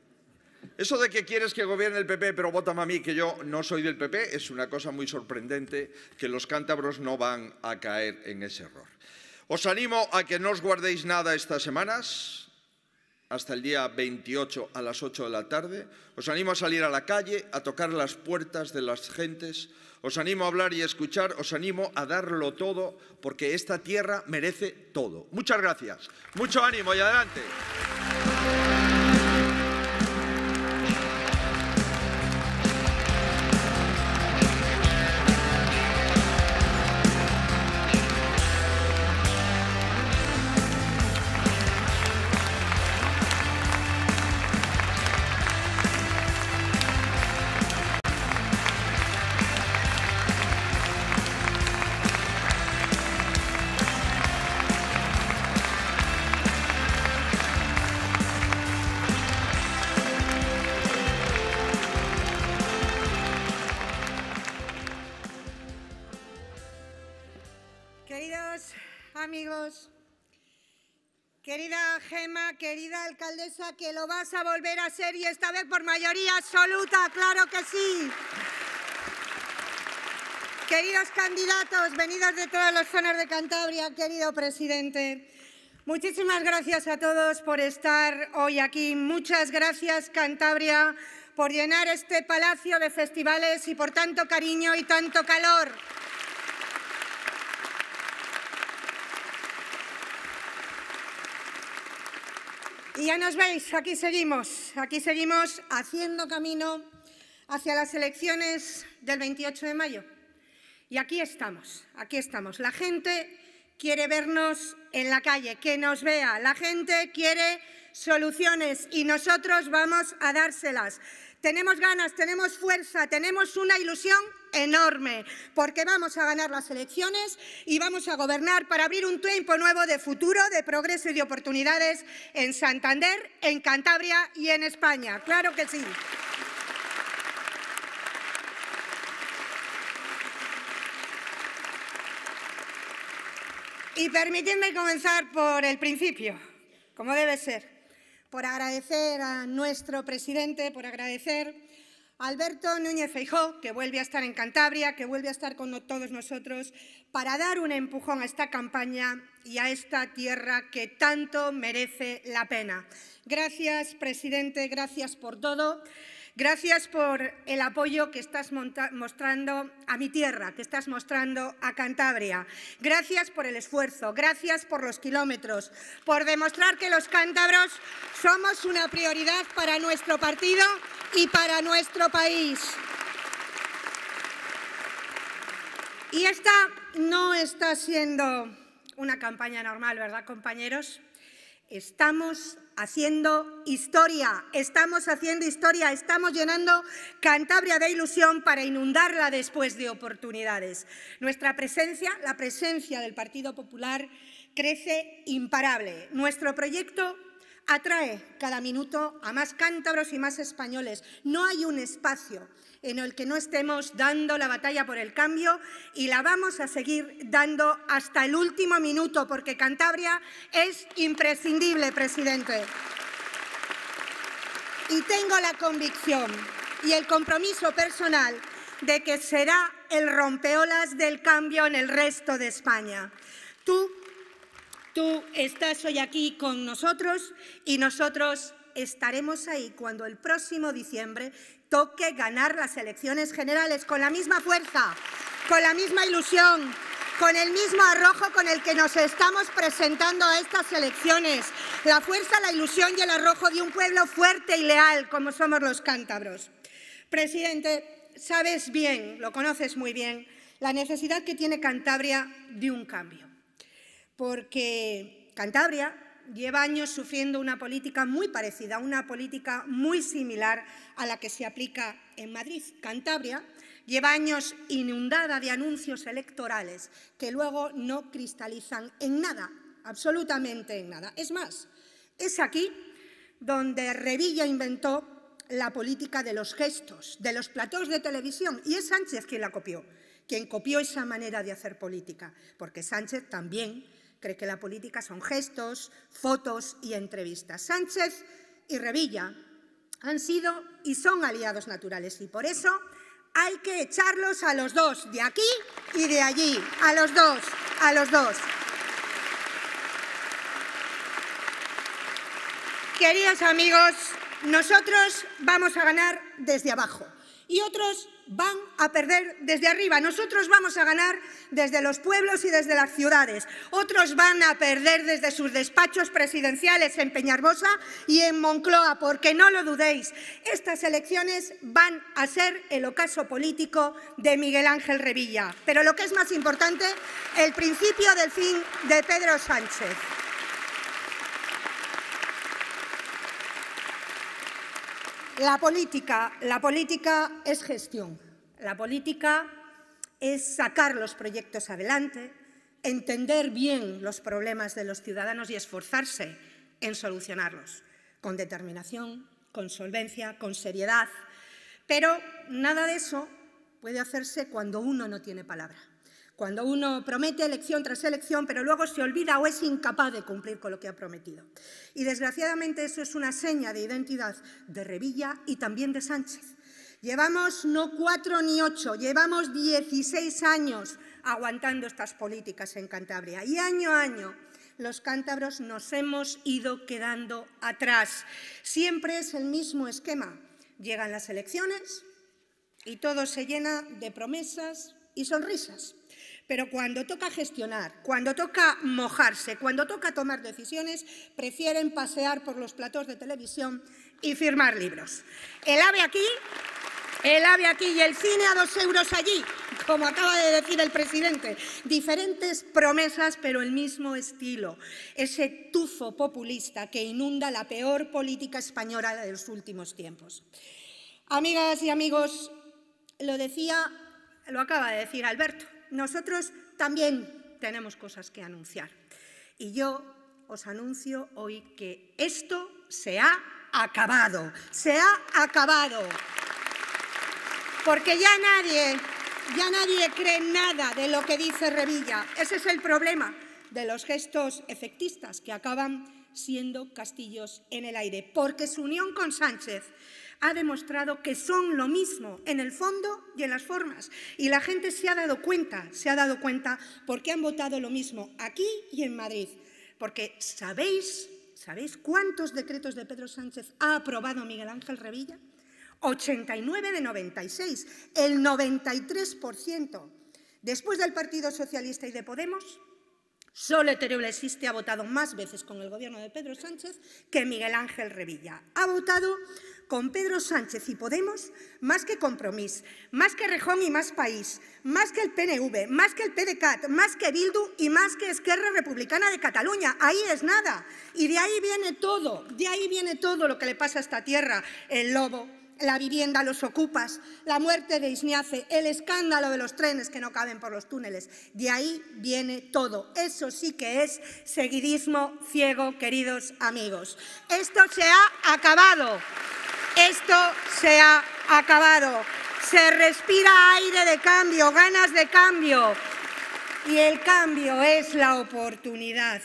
Eso de que quieres que gobierne el PP, pero vota a mí, que yo no soy del PP, es una cosa muy sorprendente que los cántabros no van a caer en ese error. Os animo a que no os guardéis nada estas semanas, hasta el día 28 a las 8 de la tarde. Os animo a salir a la calle, a tocar las puertas de las gentes. Os animo a hablar y a escuchar, os animo a darlo todo, porque esta tierra merece todo. Muchas gracias, mucho ánimo y adelante. querida alcaldesa, que lo vas a volver a ser, y esta vez por mayoría absoluta, claro que sí. Queridos candidatos, venidos de todas las zonas de Cantabria, querido presidente, muchísimas gracias a todos por estar hoy aquí. Muchas gracias, Cantabria, por llenar este palacio de festivales y por tanto cariño y tanto calor. Y ya nos veis, aquí seguimos, aquí seguimos haciendo camino hacia las elecciones del 28 de mayo. Y aquí estamos, aquí estamos. La gente quiere vernos en la calle, que nos vea. La gente quiere soluciones y nosotros vamos a dárselas. Tenemos ganas, tenemos fuerza, tenemos una ilusión enorme, porque vamos a ganar las elecciones y vamos a gobernar para abrir un tiempo nuevo de futuro, de progreso y de oportunidades en Santander, en Cantabria y en España. Claro que sí. Y permitidme comenzar por el principio, como debe ser, por agradecer a nuestro presidente, por agradecer Alberto Núñez Feijó, que vuelve a estar en Cantabria, que vuelve a estar con todos nosotros, para dar un empujón a esta campaña y a esta tierra que tanto merece la pena. Gracias, presidente, gracias por todo. Gracias por el apoyo que estás mostrando a mi tierra, que estás mostrando a Cantabria. Gracias por el esfuerzo, gracias por los kilómetros, por demostrar que los cántabros somos una prioridad para nuestro partido y para nuestro país. Y esta no está siendo una campaña normal, ¿verdad, compañeros? Estamos haciendo historia, estamos haciendo historia, estamos llenando Cantabria de ilusión para inundarla después de oportunidades. Nuestra presencia, la presencia del Partido Popular, crece imparable. Nuestro proyecto atrae cada minuto a más cántabros y más españoles. No hay un espacio en el que no estemos dando la batalla por el cambio y la vamos a seguir dando hasta el último minuto, porque Cantabria es imprescindible, presidente. Y tengo la convicción y el compromiso personal de que será el rompeolas del cambio en el resto de España. Tú Tú estás hoy aquí con nosotros y nosotros estaremos ahí cuando el próximo diciembre toque ganar las elecciones generales con la misma fuerza, con la misma ilusión, con el mismo arrojo con el que nos estamos presentando a estas elecciones. La fuerza, la ilusión y el arrojo de un pueblo fuerte y leal como somos los cántabros. Presidente, sabes bien, lo conoces muy bien, la necesidad que tiene Cantabria de un cambio porque Cantabria lleva años sufriendo una política muy parecida, una política muy similar a la que se aplica en Madrid. Cantabria lleva años inundada de anuncios electorales que luego no cristalizan en nada, absolutamente en nada. Es más, es aquí donde Revilla inventó la política de los gestos, de los platós de televisión, y es Sánchez quien la copió, quien copió esa manera de hacer política, porque Sánchez también que la política son gestos, fotos y entrevistas. Sánchez y Revilla han sido y son aliados naturales y por eso hay que echarlos a los dos, de aquí y de allí, a los dos, a los dos. Queridos amigos, nosotros vamos a ganar desde abajo y otros van a perder desde arriba. Nosotros vamos a ganar desde los pueblos y desde las ciudades. Otros van a perder desde sus despachos presidenciales en Peñarbosa y en Moncloa, porque no lo dudéis, estas elecciones van a ser el ocaso político de Miguel Ángel Revilla. Pero lo que es más importante, el principio del fin de Pedro Sánchez. La política, la política es gestión. La política es sacar los proyectos adelante, entender bien los problemas de los ciudadanos y esforzarse en solucionarlos con determinación, con solvencia, con seriedad. Pero nada de eso puede hacerse cuando uno no tiene palabra cuando uno promete elección tras elección, pero luego se olvida o es incapaz de cumplir con lo que ha prometido. Y desgraciadamente eso es una seña de identidad de Revilla y también de Sánchez. Llevamos no cuatro ni ocho, llevamos 16 años aguantando estas políticas en Cantabria y año a año los cántabros nos hemos ido quedando atrás. Siempre es el mismo esquema. Llegan las elecciones y todo se llena de promesas y sonrisas. Pero cuando toca gestionar, cuando toca mojarse, cuando toca tomar decisiones, prefieren pasear por los platos de televisión y firmar libros. El ave aquí, el ave aquí y el cine a dos euros allí, como acaba de decir el presidente. Diferentes promesas, pero el mismo estilo. Ese tufo populista que inunda la peor política española de los últimos tiempos. Amigas y amigos, lo decía, lo acaba de decir Alberto nosotros también tenemos cosas que anunciar. Y yo os anuncio hoy que esto se ha acabado, se ha acabado. Porque ya nadie, ya nadie cree nada de lo que dice Revilla. Ese es el problema de los gestos efectistas que acaban siendo castillos en el aire. Porque su unión con Sánchez ha demostrado que son lo mismo en el fondo y en las formas. Y la gente se ha dado cuenta, se ha dado cuenta porque han votado lo mismo aquí y en Madrid. Porque sabéis, ¿sabéis cuántos decretos de Pedro Sánchez ha aprobado Miguel Ángel Revilla? 89 de 96, el 93%. Después del Partido Socialista y de Podemos, Solo Teruel Existe ha votado más veces con el gobierno de Pedro Sánchez que Miguel Ángel Revilla. Ha votado con Pedro Sánchez y Podemos, más que Compromís, más que Rejón y más País, más que el PNV, más que el PDCAT, más que Bildu y más que Esquerra Republicana de Cataluña. Ahí es nada. Y de ahí viene todo, de ahí viene todo lo que le pasa a esta tierra. El lobo, la vivienda, los ocupas, la muerte de Isniace, el escándalo de los trenes que no caben por los túneles. De ahí viene todo. Eso sí que es seguidismo ciego, queridos amigos. Esto se ha acabado. Esto se ha acabado. Se respira aire de cambio, ganas de cambio. Y el cambio es la oportunidad.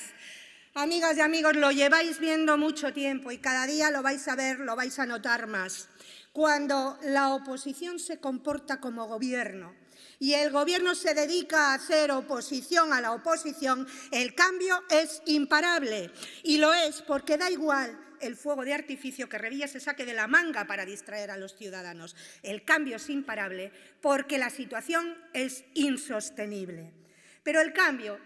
Amigas y amigos, lo lleváis viendo mucho tiempo y cada día lo vais a ver, lo vais a notar más. Cuando la oposición se comporta como gobierno y el gobierno se dedica a hacer oposición a la oposición, el cambio es imparable. Y lo es porque da igual el fuego de artificio que Revilla se saque de la manga para distraer a los ciudadanos. El cambio es imparable porque la situación es insostenible. Pero el cambio,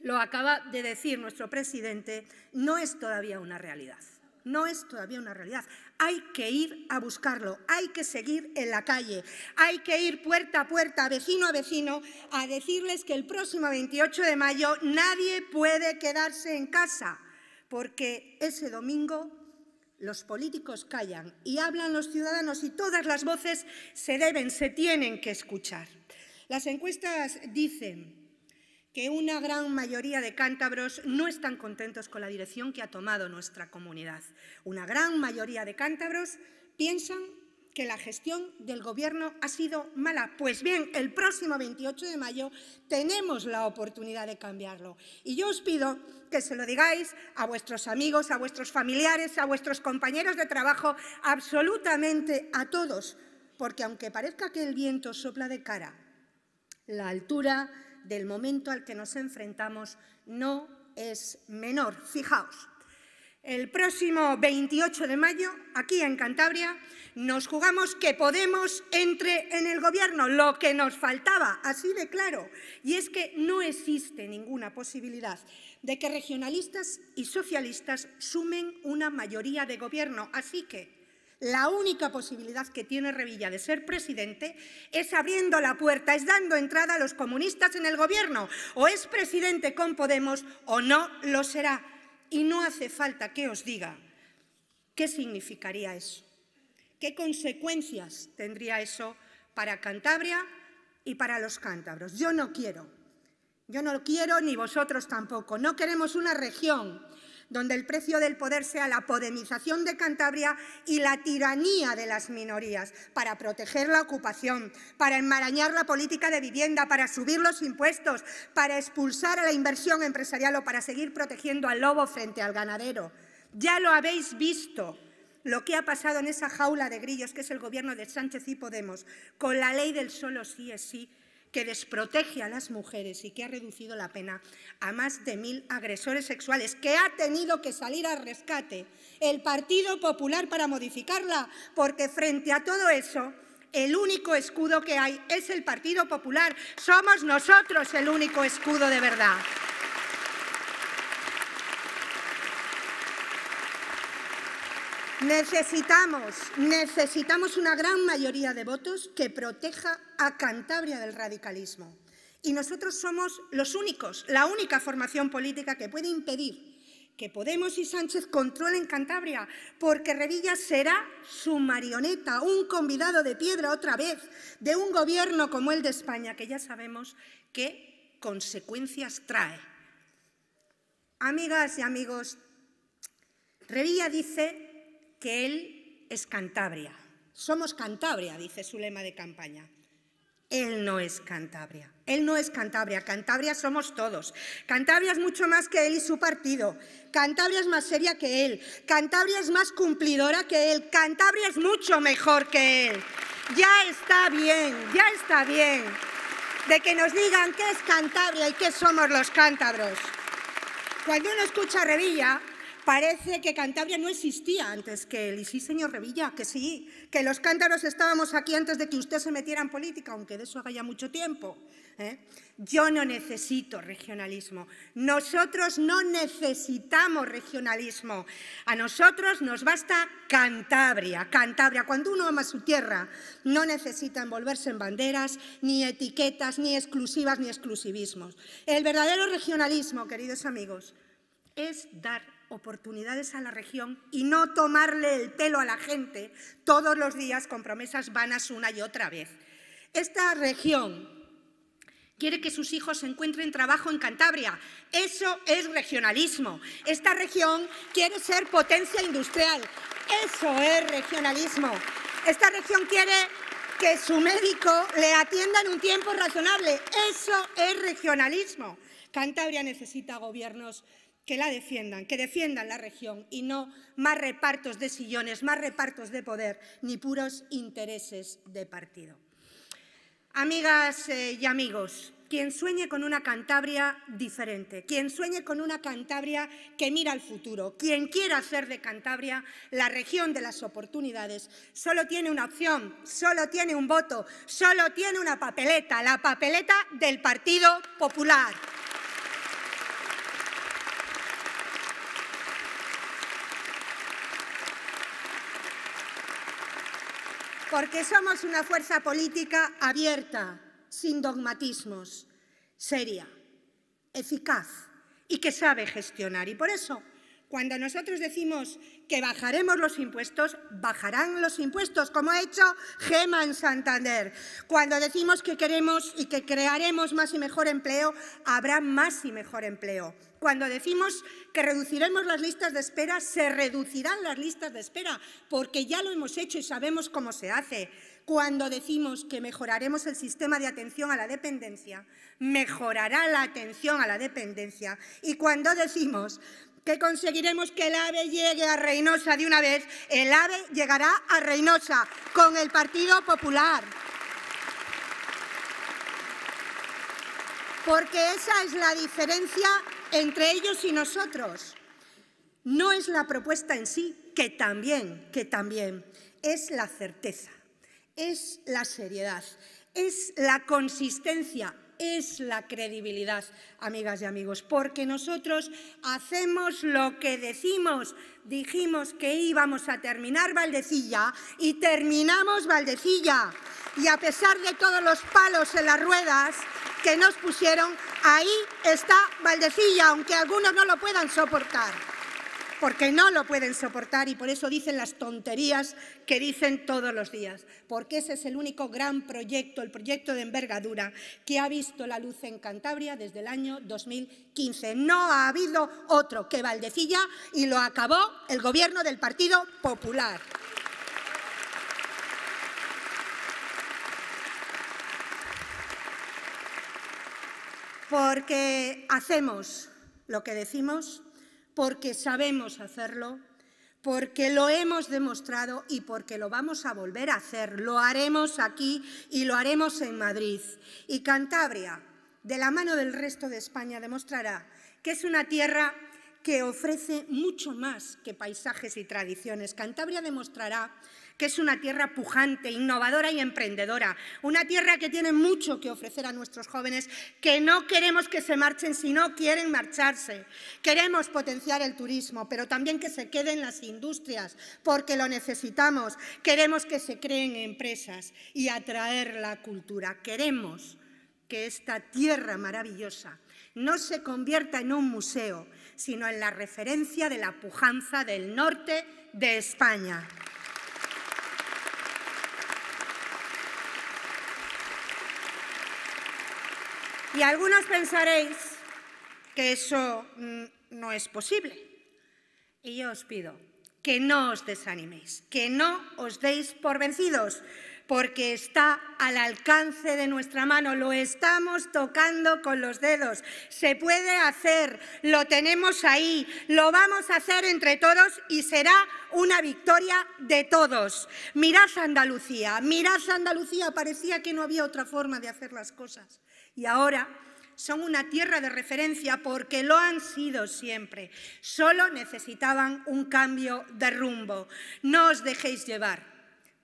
lo acaba de decir nuestro presidente, no es todavía una realidad. No es todavía una realidad. Hay que ir a buscarlo, hay que seguir en la calle, hay que ir puerta a puerta, vecino a vecino, a decirles que el próximo 28 de mayo nadie puede quedarse en casa porque ese domingo los políticos callan y hablan los ciudadanos y todas las voces se deben, se tienen que escuchar. Las encuestas dicen que una gran mayoría de cántabros no están contentos con la dirección que ha tomado nuestra comunidad. Una gran mayoría de cántabros piensan que la gestión del Gobierno ha sido mala. Pues bien, el próximo 28 de mayo tenemos la oportunidad de cambiarlo. Y yo os pido que se lo digáis a vuestros amigos, a vuestros familiares, a vuestros compañeros de trabajo, absolutamente a todos, porque aunque parezca que el viento sopla de cara, la altura del momento al que nos enfrentamos no es menor. Fijaos. El próximo 28 de mayo, aquí en Cantabria, nos jugamos que Podemos entre en el Gobierno, lo que nos faltaba, así de claro. Y es que no existe ninguna posibilidad de que regionalistas y socialistas sumen una mayoría de Gobierno. Así que la única posibilidad que tiene Revilla de ser presidente es abriendo la puerta, es dando entrada a los comunistas en el Gobierno. O es presidente con Podemos o no lo será y no hace falta que os diga qué significaría eso, qué consecuencias tendría eso para Cantabria y para los cántabros. Yo no quiero, yo no quiero ni vosotros tampoco, no queremos una región donde el precio del poder sea la podemización de Cantabria y la tiranía de las minorías, para proteger la ocupación, para enmarañar la política de vivienda, para subir los impuestos, para expulsar a la inversión empresarial o para seguir protegiendo al lobo frente al ganadero. Ya lo habéis visto lo que ha pasado en esa jaula de grillos que es el gobierno de Sánchez y Podemos, con la ley del solo sí es sí que desprotege a las mujeres y que ha reducido la pena a más de mil agresores sexuales, que ha tenido que salir al rescate el Partido Popular para modificarla, porque frente a todo eso, el único escudo que hay es el Partido Popular. Somos nosotros el único escudo de verdad. Necesitamos, necesitamos una gran mayoría de votos que proteja a Cantabria del radicalismo. Y nosotros somos los únicos, la única formación política que puede impedir que Podemos y Sánchez controlen Cantabria, porque Revilla será su marioneta, un convidado de piedra otra vez de un gobierno como el de España, que ya sabemos qué consecuencias trae. Amigas y amigos, Revilla dice que él es Cantabria. Somos Cantabria, dice su lema de campaña. Él no es Cantabria. Él no es Cantabria. Cantabria somos todos. Cantabria es mucho más que él y su partido. Cantabria es más seria que él. Cantabria es más cumplidora que él. Cantabria es mucho mejor que él. Ya está bien, ya está bien de que nos digan qué es Cantabria y qué somos los cántabros. Cuando uno escucha Revilla, Parece que Cantabria no existía antes que él. Y sí, señor Revilla, que sí, que los cántaros estábamos aquí antes de que usted se metiera en política, aunque de eso haga ya mucho tiempo. ¿eh? Yo no necesito regionalismo. Nosotros no necesitamos regionalismo. A nosotros nos basta Cantabria. Cantabria, cuando uno ama su tierra, no necesita envolverse en banderas, ni etiquetas, ni exclusivas, ni exclusivismos. El verdadero regionalismo, queridos amigos, es dar oportunidades a la región y no tomarle el pelo a la gente todos los días con promesas vanas una y otra vez. Esta región quiere que sus hijos encuentren trabajo en Cantabria. Eso es regionalismo. Esta región quiere ser potencia industrial. Eso es regionalismo. Esta región quiere que su médico le atienda en un tiempo razonable. Eso es regionalismo. Cantabria necesita gobiernos que la defiendan, que defiendan la región y no más repartos de sillones, más repartos de poder, ni puros intereses de partido. Amigas eh, y amigos, quien sueñe con una Cantabria diferente, quien sueñe con una Cantabria que mira al futuro, quien quiera hacer de Cantabria la región de las oportunidades, solo tiene una opción, solo tiene un voto, solo tiene una papeleta, la papeleta del Partido Popular. porque somos una fuerza política abierta, sin dogmatismos, seria, eficaz y que sabe gestionar. Y por eso cuando nosotros decimos que bajaremos los impuestos, bajarán los impuestos, como ha hecho Gema en Santander. Cuando decimos que queremos y que crearemos más y mejor empleo, habrá más y mejor empleo. Cuando decimos que reduciremos las listas de espera, se reducirán las listas de espera, porque ya lo hemos hecho y sabemos cómo se hace. Cuando decimos que mejoraremos el sistema de atención a la dependencia, mejorará la atención a la dependencia. Y cuando decimos que conseguiremos que el AVE llegue a Reynosa de una vez, el AVE llegará a Reynosa con el Partido Popular. Porque esa es la diferencia entre ellos y nosotros. No es la propuesta en sí, que también, que también, es la certeza, es la seriedad, es la consistencia es la credibilidad, amigas y amigos, porque nosotros hacemos lo que decimos. Dijimos que íbamos a terminar Valdecilla y terminamos Valdecilla. Y a pesar de todos los palos en las ruedas que nos pusieron, ahí está Valdecilla, aunque algunos no lo puedan soportar porque no lo pueden soportar y por eso dicen las tonterías que dicen todos los días, porque ese es el único gran proyecto, el proyecto de envergadura que ha visto la luz en Cantabria desde el año 2015. No ha habido otro que Valdecilla y lo acabó el gobierno del Partido Popular. Porque hacemos lo que decimos porque sabemos hacerlo, porque lo hemos demostrado y porque lo vamos a volver a hacer. Lo haremos aquí y lo haremos en Madrid. Y Cantabria, de la mano del resto de España, demostrará que es una tierra que ofrece mucho más que paisajes y tradiciones. Cantabria demostrará que es una tierra pujante, innovadora y emprendedora, una tierra que tiene mucho que ofrecer a nuestros jóvenes, que no queremos que se marchen si no quieren marcharse. Queremos potenciar el turismo, pero también que se queden las industrias, porque lo necesitamos. Queremos que se creen empresas y atraer la cultura. Queremos que esta tierra maravillosa no se convierta en un museo, sino en la referencia de la pujanza del norte de España. Y algunas pensaréis que eso mm, no es posible. Y yo os pido que no os desaniméis, que no os deis por vencidos, porque está al alcance de nuestra mano, lo estamos tocando con los dedos, se puede hacer, lo tenemos ahí, lo vamos a hacer entre todos y será una victoria de todos. Mirad a Andalucía, mirad a Andalucía, parecía que no había otra forma de hacer las cosas. Y ahora son una tierra de referencia porque lo han sido siempre. Solo necesitaban un cambio de rumbo. No os dejéis llevar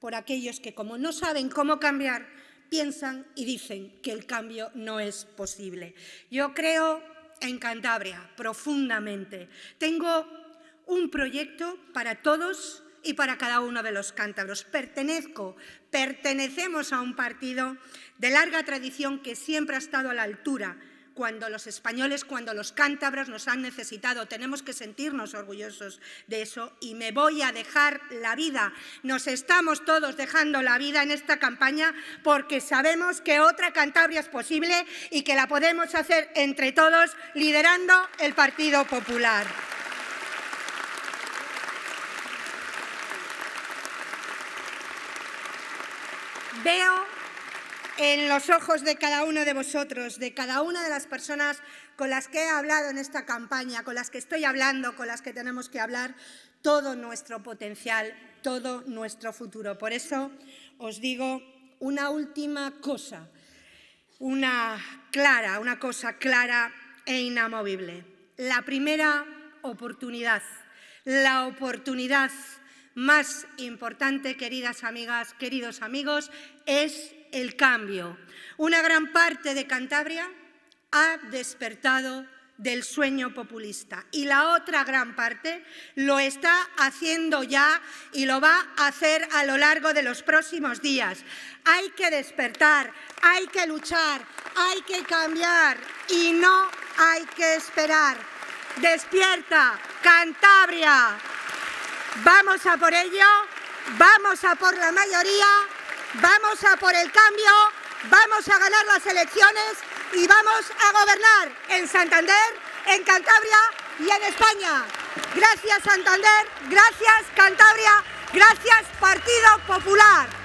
por aquellos que, como no saben cómo cambiar, piensan y dicen que el cambio no es posible. Yo creo en Cantabria profundamente. Tengo un proyecto para todos y para cada uno de los cántabros. Pertenezco, pertenecemos a un partido de larga tradición que siempre ha estado a la altura cuando los españoles, cuando los cántabros nos han necesitado. Tenemos que sentirnos orgullosos de eso y me voy a dejar la vida. Nos estamos todos dejando la vida en esta campaña porque sabemos que otra Cantabria es posible y que la podemos hacer entre todos liderando el Partido Popular. veo en los ojos de cada uno de vosotros, de cada una de las personas con las que he hablado en esta campaña, con las que estoy hablando, con las que tenemos que hablar, todo nuestro potencial, todo nuestro futuro. Por eso os digo una última cosa, una clara, una cosa clara e inamovible. La primera oportunidad, la oportunidad más importante, queridas amigas, queridos amigos, es el cambio. Una gran parte de Cantabria ha despertado del sueño populista y la otra gran parte lo está haciendo ya y lo va a hacer a lo largo de los próximos días. Hay que despertar, hay que luchar, hay que cambiar y no hay que esperar. Despierta, Cantabria. Vamos a por ello, vamos a por la mayoría, vamos a por el cambio, vamos a ganar las elecciones y vamos a gobernar en Santander, en Cantabria y en España. Gracias Santander, gracias Cantabria, gracias Partido Popular.